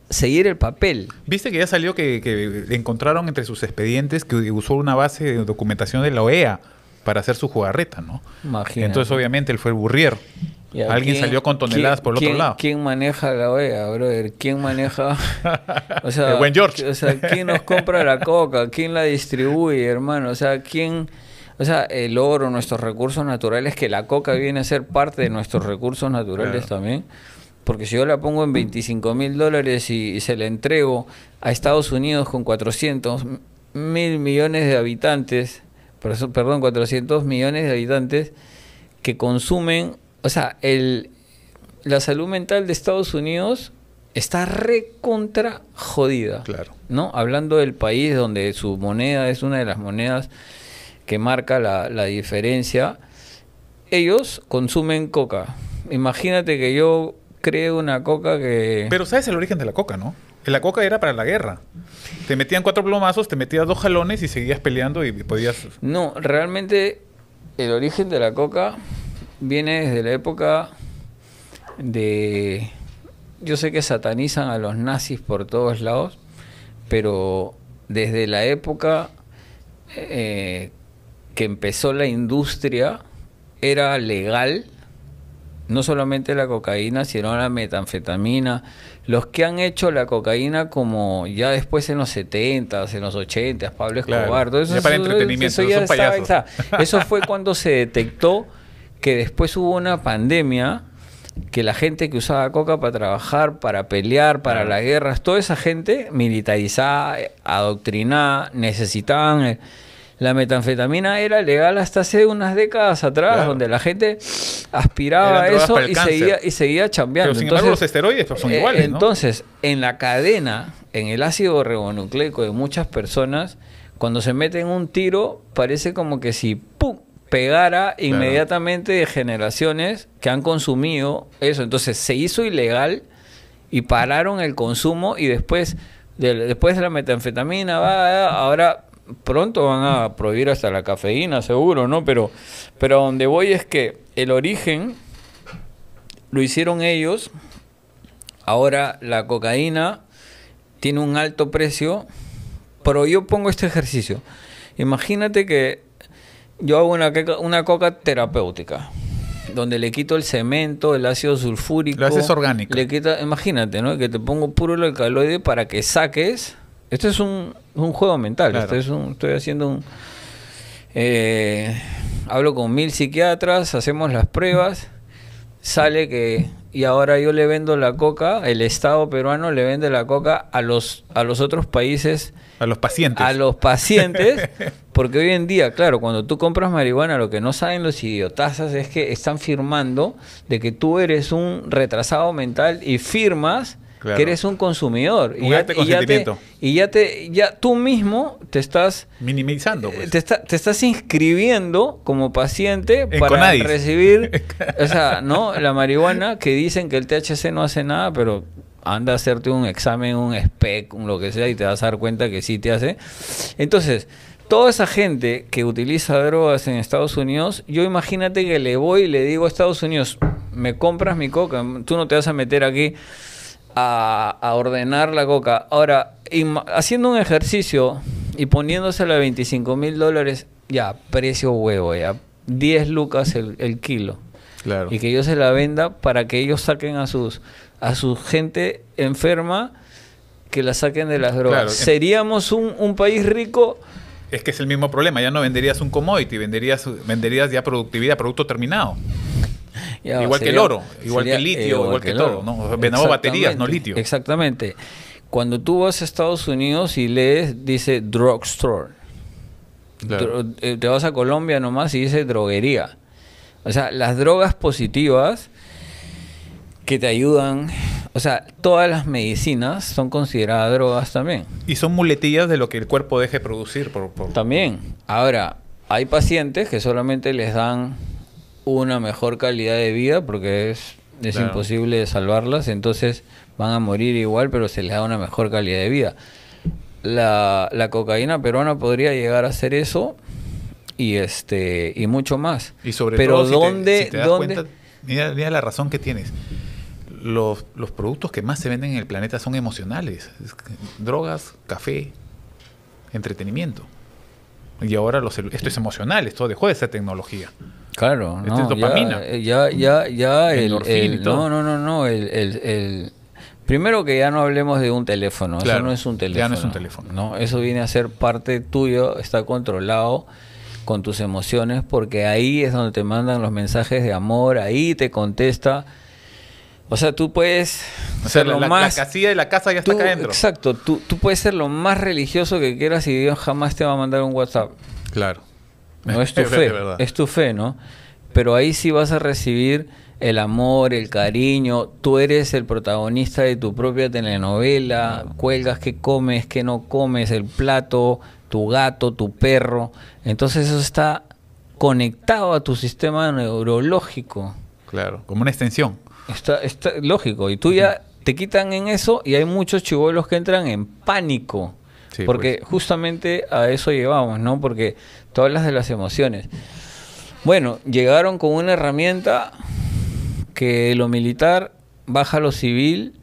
seguir el papel. Viste que ya salió que, que encontraron entre sus expedientes que usó una base de documentación de la OEA para hacer su jugarreta, ¿no? Entonces, obviamente, él fue el burriero Alguien salió con toneladas por el otro lado. ¿Quién maneja la OEA, brother? ¿Quién maneja? *laughs* O sea, ¿quién nos compra la coca? ¿Quién la distribuye, hermano? O sea, ¿quién...? O sea, el oro, nuestros recursos naturales, que la coca viene a ser parte de nuestros recursos naturales también. Porque si yo la pongo en 25 mil dólares y, se la entrego a Estados Unidos con 400 mil millones de habitantes, perdón, 400 millones de habitantes que consumen, o sea, el, la salud mental de Estados Unidos está recontra jodida. Claro. ¿No? Hablando del país donde su moneda es una de las monedas que marca la, la diferencia, ellos consumen coca. Imagínate que yo creo una coca que... Pero sabes el origen de la coca, ¿no? La coca era para la guerra. Te metían cuatro plomazos, te metías dos jalones y seguías peleando y podías... No, realmente el origen de la coca viene desde la época de... Yo sé que satanizan a los nazis por todos lados, pero desde la época eh, que empezó la industria era legal no solamente la cocaína, sino la metanfetamina. Los que han hecho la cocaína como ya después en los 70, en los 80, Pablo Escobar, todo eso. eso fue *laughs* cuando se detectó que después hubo una pandemia que la gente que usaba coca para trabajar, para pelear, para las guerras, toda esa gente militarizada, adoctrinada, necesitaban... Eh, la metanfetamina era legal hasta hace unas décadas atrás, donde la gente aspiraba a eso y seguía, y chambeando. Pero sin entonces, los esteroides son eh, iguales. Entonces, en la cadena, en el ácido ribonucleico de muchas personas, cuando se meten un tiro, parece como que si ¡pum! pegara inmediatamente de generaciones que han consumido eso. Entonces se hizo ilegal y pararon el consumo y después de, después de la metanfetamina va, ahora pronto van a prohibir hasta la cafeína, seguro, ¿no? Pero, pero donde voy es que el origen lo hicieron ellos. Ahora la cocaína tiene un alto precio, pero yo pongo este ejercicio. Imagínate que yo hago una, coca, terapéutica, donde le quito el cemento, el ácido sulfúrico. Lo haces orgánico. Le quita, imagínate, ¿no? Que te pongo puro el alcaloide para que saques esto es un, un juego mental. Este es estoy haciendo un. Eh, hablo con mil psiquiatras, hacemos las pruebas, sale que. Y ahora yo le vendo la coca, el Estado peruano le vende la coca a los, a los otros países. A los pacientes. A los pacientes, *laughs* porque hoy en día, claro, cuando tú compras marihuana, lo que no saben los idiotazas es que están firmando de que tú eres un retrasado mental y firmas que eres un consumidor. y, ya, y, y ya, tú mismo te estás... Minimizando. Pues. Te, estás inscribiendo como paciente para recibir *laughs* o sea, ¿no? la marihuana que dicen que el THC no hace nada, pero anda a hacerte un examen, un SPEC, un lo que sea, y te vas a dar cuenta que sí te hace. Entonces, toda esa gente que utiliza drogas en Estados Unidos, yo imagínate que le voy y le digo a Estados Unidos, me compras mi coca, tú no te vas a meter aquí a, ordenar la coca. Ahora, haciendo un ejercicio y poniéndosela a 25 mil dólares, ya, precio huevo, ya, 10 lucas el, kilo. Claro. Y que yo se la venda para que ellos saquen a sus a su gente enferma que la saquen de las drogas. Seríamos un, país rico es que es el mismo problema. Ya no venderías un commodity, venderías, venderías ya productividad, producto terminado igual que el oro, igual que el litio, eh, igual, que, todo. ¿no? baterías, no litio. Exactamente. Cuando tú vas a Estados Unidos y lees, dice drugstore. Eh, te vas a Colombia nomás y dice droguería. O sea, las drogas positivas que te ayudan. O sea, todas las medicinas son consideradas drogas también. Y son muletillas de lo que el cuerpo deje producir. por... También. Ahora, hay pacientes que solamente les dan una mejor calidad de vida porque es, imposible salvarlas, entonces van a morir igual, pero se les da una mejor calidad de vida. La, cocaína peruana podría llegar a hacer eso y este y mucho más. pero dónde, mira, la razón que tienes. Los, productos que más se venden en el planeta son emocionales. Drogas, café, entretenimiento. Y ahora esto es emocional, esto dejó de ser tecnología. Claro, no, Ya, ya, ya, el, no, no, no, no, el, el, primero que ya no hablemos de un teléfono, claro, eso no es un teléfono. Ya no es un teléfono. No, eso viene a ser parte tuyo, está controlado con tus emociones porque ahí es donde te mandan los mensajes de amor, ahí te contesta. O sea, tú puedes ser lo la, más... La casilla de la casa ya está acá adentro. Exacto, tú, tú puedes ser lo más religioso que quieras y Dios jamás te va a mandar un WhatsApp. Claro. ¿no? Es *laughs* tu fe, es tu fe, ¿no? Pero ahí sí vas a recibir el amor, el cariño, tú eres el protagonista de tu propia telenovela, cuelgas qué comes, qué no comes, el plato, tu gato, tu perro. Entonces eso está conectado a tu sistema neurológico. Claro, como una extensión. Está, lógico. Y tú ya te quitan en eso y hay muchos chibuelos que entran en pánico. Pues. Porque justamente a eso llevamos, ¿no? Porque tú hablas de las emociones. Bueno, llegaron con una herramienta que lo militar baja lo civil,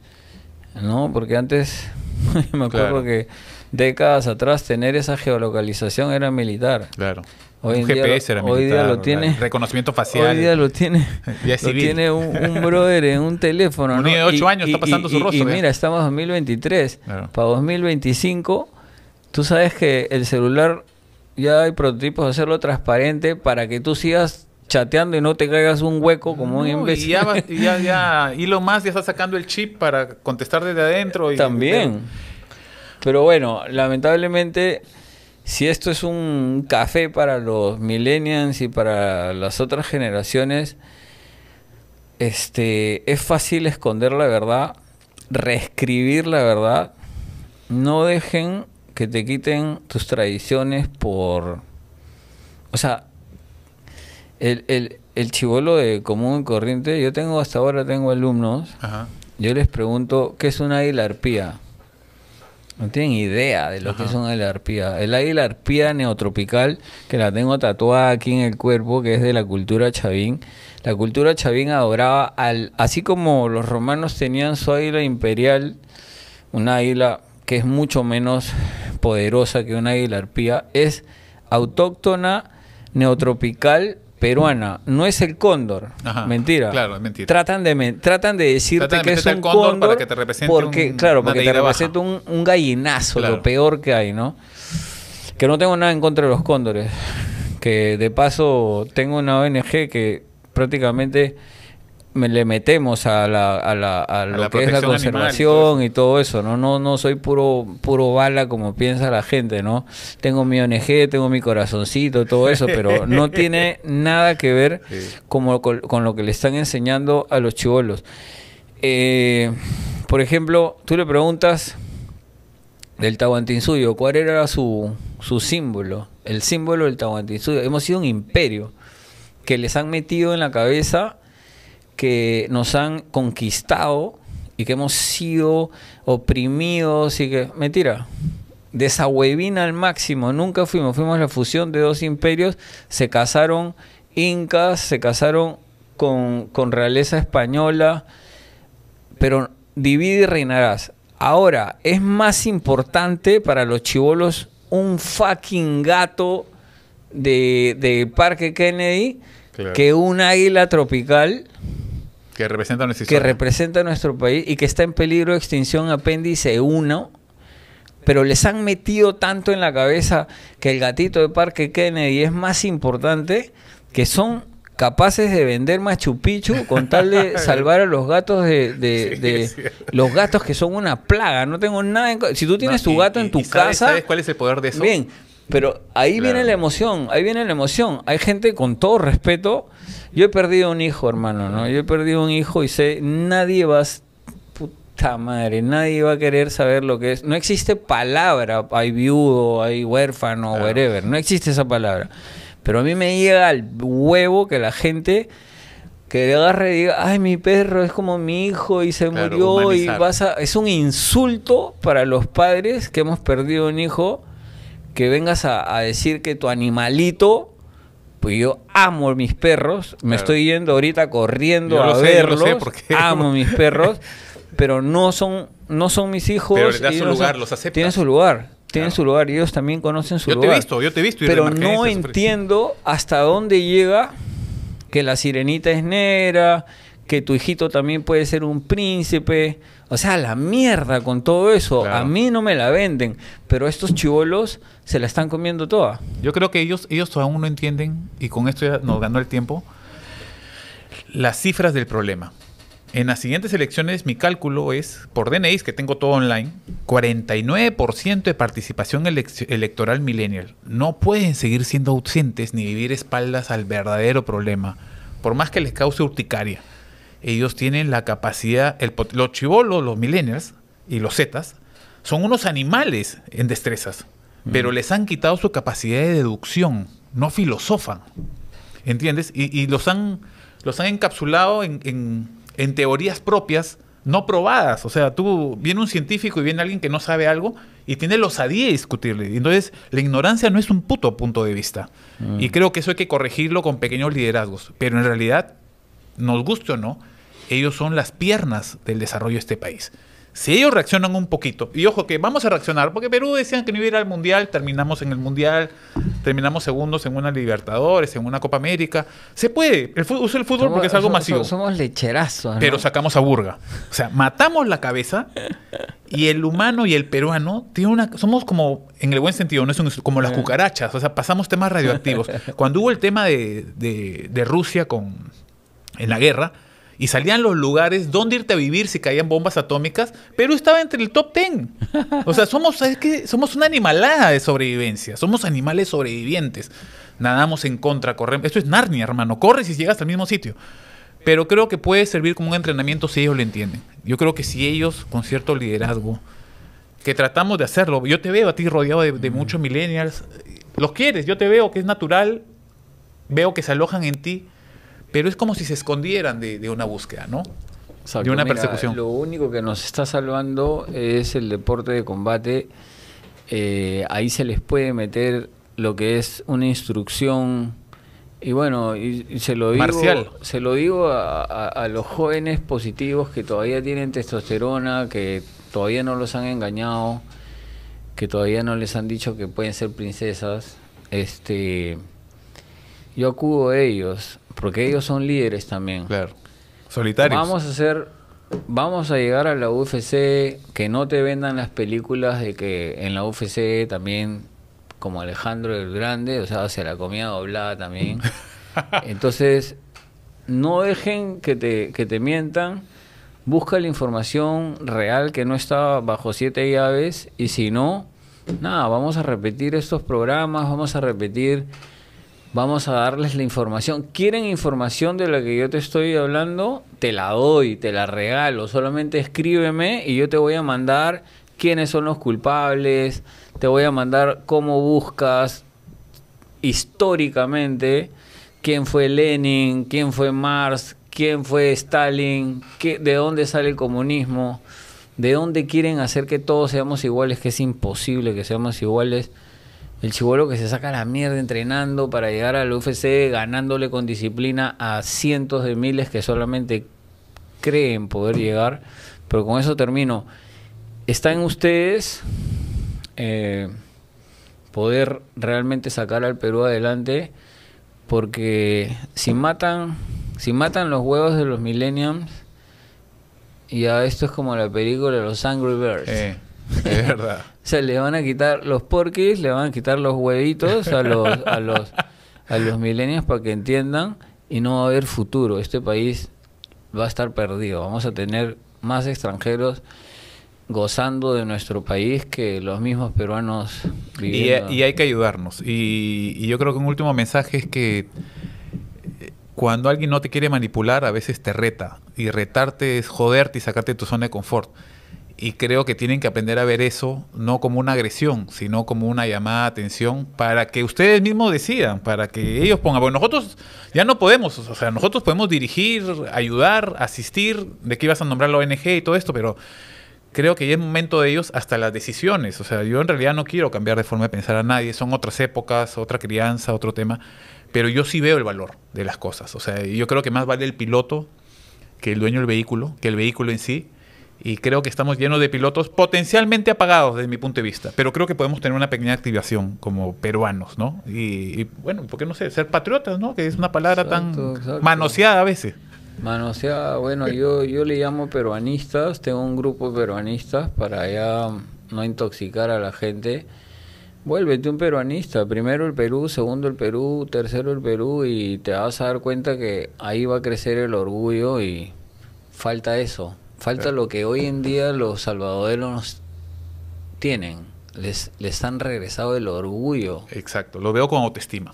¿no? Porque antes, *laughs* me acuerdo que décadas atrás tener esa geolocalización era militar. Claro. Hoy un GPS era militar. hoy Día lo tiene, reconocimiento facial. Hoy día lo tiene, lo tiene un, *laughs* brother en un teléfono. Un niño de 8 años está pasando su rostro. Y, ¿eh? mira, estamos en 2023. Para 2025 Tú sabes que el celular ya hay prototipos de hacerlo transparente para que tú sigas chateando y no te caigas un hueco como un imbécil. Y ya, ya, y lo más ya está sacando el chip para contestar desde adentro. Y, También. Pero... pero bueno, lamentablemente, si esto es un café para los millennials y para las otras generaciones, este, es fácil esconder la verdad, reescribir la verdad. No dejen que te quiten tus tradiciones por... O sea, el, el, el chivolo de común y corriente, yo tengo hasta ahora tengo alumnos, yo les pregunto, ¿qué es un águila arpía? No tienen idea de lo que es una águila arpía. El águila arpía neotropical, que la tengo tatuada aquí en el cuerpo, que es de la cultura chavín. La cultura chavín adoraba al. Así como los romanos tenían su águila imperial, una águila que es mucho menos poderosa que una águila arpía, es autóctona, neotropical, peruana. No es el cóndor. mentira. Claro, mentira. Tratan de, tratan de decirte que es un cóndor, para que te represente porque, Claro, porque te representa un, gallinazo, lo peor que hay, ¿no? Que no tengo nada en contra de los cóndores. Que de paso tengo una ONG que prácticamente me le metemos a, la, a, lo que es la conservación pues. y todo eso, ¿no? No, no soy puro, puro bala como piensa la gente, ¿no? Tengo mi ONG, tengo mi corazoncito, todo eso, pero no *laughs* tiene nada que ver con, lo que le están enseñando a los chivolos. Eh, por ejemplo, tú le preguntas del Tahuantinsuyo, ¿cuál era su, su símbolo? El símbolo del Tahuantinsuyo. Hemos sido un imperio que les han metido en la cabeza que nos han conquistado y que hemos sido oprimidos y que... Mentira. Desahuevina al máximo. Nunca fuimos. Fuimos la fusión de dos imperios. Se casaron incas, se casaron con, con realeza española. Pero divide y reinarás. Ahora, es más importante para los chivolos un fucking gato de, de Parque Kennedy que un águila tropical que representa Que representa nuestro país y que está en peligro de extinción apéndice 1. Pero les han metido tanto en la cabeza que el gatito de Parque Kennedy es más importante que son capaces de vender Machu Picchu con tal de *laughs* salvar a los gatos de, los gatos que son una plaga. No tengo nada en Si tú tienes tu gato en tu casa. ¿Sabes cuál es el poder de eso? Bien, pero ahí viene la emoción, ahí viene la emoción. Hay gente con todo respeto yo he perdido un hijo, hermano, ¿no? Yo he perdido un hijo y sé, nadie va a... Puta madre, nadie va a querer saber lo que es. No existe palabra, hay viudo, hay huérfano, whatever. No existe esa palabra. Pero a mí me llega al huevo que la gente que agarre y diga, ay, mi perro es como mi hijo y se murió y vas a... Es un insulto para los padres que hemos perdido un hijo que vengas a decir que tu animalito pues yo amo a mis perros, me estoy yendo ahorita corriendo a verlos, porque amo mis *laughs* perros, pero no son, no son mis hijos. su lugar, los Tienen su lugar, tienen su lugar y ellos también conocen su lugar. Yo te he visto, yo te he visto. Pero no entiendo hasta dónde llega que la sirenita es negra, que tu hijito también puede ser un príncipe, o sea, la mierda con todo eso. A mí no me la venden, pero estos chivolos se la están comiendo toda. Yo creo que ellos, ellos aún no entienden, y con esto ya nos ganó el tiempo, las cifras del problema. En las siguientes elecciones mi cálculo es, por DNIs que tengo todo online, 49% de participación electoral millennial. No pueden seguir siendo ausentes ni vivir espaldas al verdadero problema, por más que les cause urticaria ellos tienen la capacidad, el, los chivolos, los millennials y los zetas, son unos animales en destrezas, pero les han quitado su capacidad de deducción, no filosofan, ¿entiendes? Y, los, han, los han encapsulado en, teorías propias no probadas, o sea, tú viene un científico y viene alguien que no sabe algo y tiene los osadía de discutirle. Entonces, la ignorancia no es un puto punto de vista. Mm. Y creo que eso hay que corregirlo con pequeños liderazgos, pero en realidad, nos guste o no, ellos son las piernas del desarrollo de este país. Si ellos reaccionan un poquito, y ojo que vamos a reaccionar, porque Perú decían que no iba a ir al Mundial, terminamos en el Mundial, terminamos segundos en una Libertadores, en una Copa América. Se puede, el uso el fútbol porque es algo masivo. Somos lecherazos. Pero sacamos a Burga. O sea, matamos la cabeza y el humano y el peruano tiene una, somos como, en el buen sentido, no es como las eh. cucarachas, o sea, pasamos temas radioactivos. *laughs* Cuando hubo el tema de, de Rusia con, en la guerra, y salían los lugares donde irte a vivir si caían bombas atómicas, pero estaba entre el top 10. O sea, somos, que somos una animalada de sobrevivencia, somos animales sobrevivientes. Nadamos en contra, corremos. Esto es Narnia, hermano, corres y llegas al mismo sitio. Pero creo que puede servir como un entrenamiento si ellos lo entienden. Yo creo que si ellos, con cierto liderazgo, que tratamos de hacerlo, yo te veo a ti rodeado de muchos millennials, los quieres, yo te veo que es natural, veo que se alojan en ti pero es como si se escondieran de, una búsqueda, ¿no? De una persecución. lo único que nos está salvando es el deporte de combate. Eh, ahí se les puede meter lo que es una instrucción y bueno, y, se lo digo, Se lo digo a, los jóvenes positivos que todavía tienen testosterona, que todavía no los han engañado, que todavía no les han dicho que pueden ser princesas. Este, yo acudo a ellos. Porque ellos son líderes también. Claro. Solitarios. Vamos a hacer. Vamos a llegar a la UFC. Que no te vendan las películas de que en la UFC también, como Alejandro el Grande, o sea, se la comía doblada también. *laughs* Entonces, no dejen que te, que te mientan. Busca la información real que no está bajo siete llaves. Y si no, nada, vamos a repetir estos programas, vamos a repetir Vamos a darles la información. ¿Quieren información de la que yo te estoy hablando? Te la doy, te la regalo. Solamente escríbeme y yo te voy a mandar quiénes son los culpables, te voy a mandar cómo buscas históricamente quién fue Lenin, quién fue Marx, quién fue Stalin, de dónde sale el comunismo, de dónde quieren hacer que todos seamos iguales, que es imposible que seamos iguales el chivolo que se saca la mierda entrenando para llegar al UFC, ganándole con disciplina a cientos de miles que solamente creen poder llegar. Pero con eso termino. Está en ustedes eh, poder realmente sacar al Perú adelante, porque si matan, si matan los huevos de los millennials, ya esto es como la película de los Angry Birds. Eh, es verdad sea, le van a quitar los porquis, le van a quitar los huevitos a los, a los, a los milenios para que entiendan y no va a haber futuro. Este país va a estar perdido. Vamos a tener más extranjeros gozando de nuestro país que los mismos peruanos Y, hay que ayudarnos. Y, y yo creo que un último mensaje es que eh, cuando alguien no te quiere manipular, a veces te reta. Y retarte es joderte y sacarte de tu zona de confort. Y creo que tienen que aprender a ver eso no como una agresión, sino como una llamada de atención para que ustedes mismos decidan, para que ellos pongan. bueno nosotros ya no podemos, o sea, nosotros podemos dirigir, ayudar, asistir, de qué ibas a nombrar la ONG y todo esto, pero creo que ya es momento de ellos hasta las decisiones. O sea, yo en realidad no quiero cambiar de forma de pensar a nadie, son otras épocas, otra crianza, otro tema, pero yo sí veo el valor de las cosas. O sea, yo creo que más vale el piloto que el dueño del vehículo, que el vehículo en sí, y creo que estamos llenos de pilotos potencialmente apagados desde mi punto de vista, pero creo que podemos tener una pequeña activación como peruanos, ¿no? Y, bueno, porque no sé? Ser patriotas, ¿no? Que es una palabra tan manoseada a veces. Manoseada, bueno, yo, yo le llamo peruanistas, tengo un grupo de peruanistas para ya no intoxicar a la gente. Vuélvete un peruanista, primero el Perú, segundo el Perú, tercero el Perú y te vas a dar cuenta que ahí va a crecer el orgullo y falta eso Falta eh. lo que hoy en día los salvadoreños tienen. Les, les han regresado el orgullo. Exacto, lo veo con autoestima.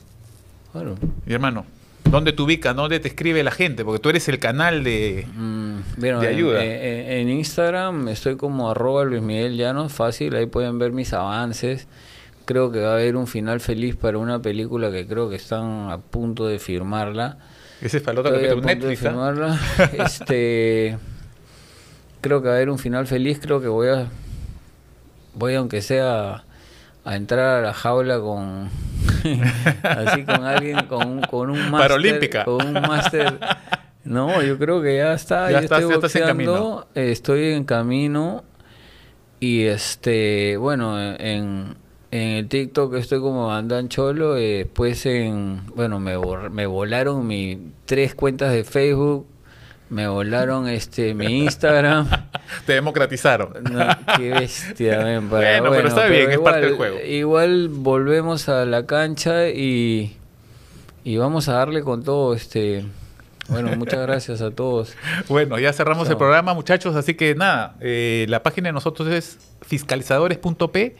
Claro. Mi hermano, ¿Dónde te ubicas? ¿Dónde te escribe la gente? Porque tú eres el canal de, mm, ayuda. Eh, eh, en, Instagram estoy como arroba Luis Miguel Llanos, fácil, ahí pueden ver mis avances. Creo que va a haber un final feliz para una película que creo que están a punto de firmarla. Ese es para el que a punto de ¿ah? firmarla. *laughs* Este, creo que va a haber un final feliz, creo que voy a, voy aunque sea a entrar a la jaula con, *laughs* así con alguien, con un, con un máster. Con un máster. No, yo creo que ya está. Ya estoy ya en camino. Eh, estoy en camino. Y este, bueno, en, en el TikTok estoy como Andan Cholo. Eh, después pues en, bueno, me, me volaron mis tres cuentas de Facebook me volaron este mi Instagram. *laughs* Te democratizaron. qué bestia, *laughs* bueno, pero está bien, es parte del juego. Igual volvemos a la cancha y, vamos a darle con todo este. Bueno, muchas gracias a todos. *laughs* Bueno, ya cerramos el programa, muchachos. Así que nada, eh, la página de nosotros es fiscalizadores.p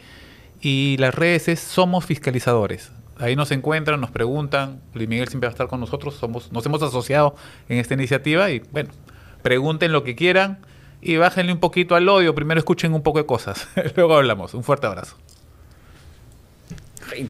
y las redes es Somos Fiscalizadores ahí nos encuentran, nos preguntan. Luis Miguel siempre va a estar con nosotros. Somos, nos hemos asociado en esta iniciativa y bueno, pregunten lo que quieran y bájenle un poquito al odio. Primero escuchen un poco de cosas. *laughs* Luego hablamos. Un fuerte abrazo.